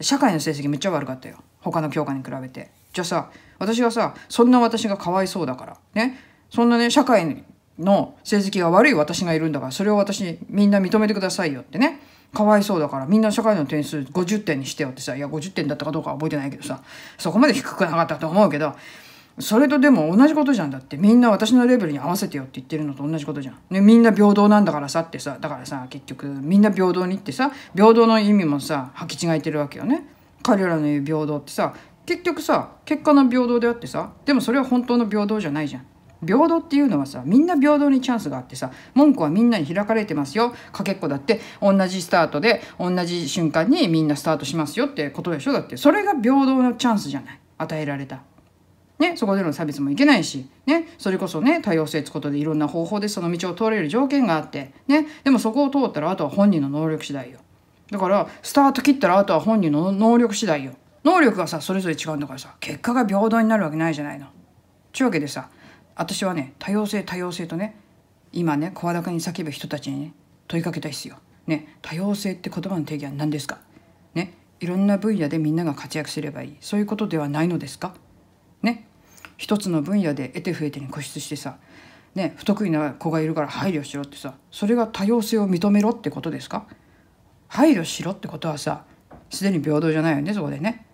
社会の成績めっちゃ悪かったよ他の教科に比べてじゃあさ私はさそんな私がかわいそうだからねそんなね社会の成績が悪い私がいるんだから、それを私みんな認めてくださいよってね。かわいそうだからみんな社会の点数50点にしてよってさ、いや50点だったかどうかは覚えてないけどさ、そこまで低くなかったと思うけど、それとでも同じことじゃんだってみんな私のレベルに合わせてよって言ってるのと同じことじゃん、ね、みんな平等なんだからさってさだからさ結局みんな平等にってさ平等の意味もさ履き違えてるわけよね彼らの言う平等ってさ結局さ結果の平等であってさでもそれは本当の平等じゃないじゃん平等っていうのはさみんな平等にチャンスがあってさ文句はみんなに開かれてますよかけっこだって同じスタートで同じ瞬間にみんなスタートしますよってことでしょだってそれが平等のチャンスじゃない与えられた。ね、そこでの差別もいけないし、ね、それこそね多様性つことでいろんな方法でその道を通れる条件があって、ね、でもそこを通ったらあとは本人の能力次第よだからスタート切ったらあとは本人の能力次第よ能力がさそれぞれ違うんだからさ結果が平等になるわけないじゃないの。ちゅうわけでさ私はね多様性多様性とね今ね声高に叫ぶ人たちに、ね、問いかけたいっすよ。ね多様性って言葉の定義は何ですかねいろんな分野でみんなが活躍すればいいそういうことではないのですかね一つの分野で得て増えてに固執してさね不得意な子がいるから配慮しろってさそれが多様性を認めろってことですか配慮しろってことはさすでに平等じゃないよねそこでね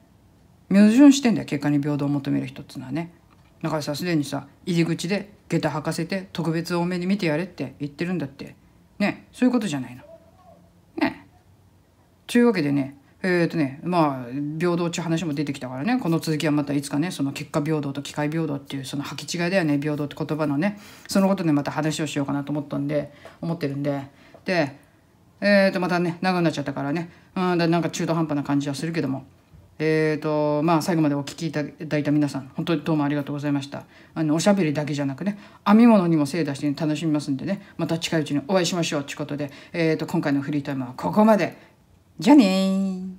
矛盾してんだよ結果に平等を求める人っつうのはね。だからさすでにさ入り口で下駄履かせて特別多めに見てやれって言ってるんだってねそういうことじゃないのねというわけでねえっ、ー、とねまあ平等っちゅう話も出てきたからねこの続きはまたいつかねその結果平等と機械平等っていうその履き違いだよね平等って言葉のねそのことでまた話をしようかなと思ったんで思ってるんででえっ、ー、とまたね長くなっちゃったからねうんだなんか中途半端な感じはするけどもえーとまあ、最後までお聞きいただいた皆さん本当にどうもありがとうございましたあのおしゃべりだけじゃなくね編み物にも精出して、楽しみますんでねまた近いうちにお会いしましょうということで、えーと、今回のフリータイムはここまでじゃあね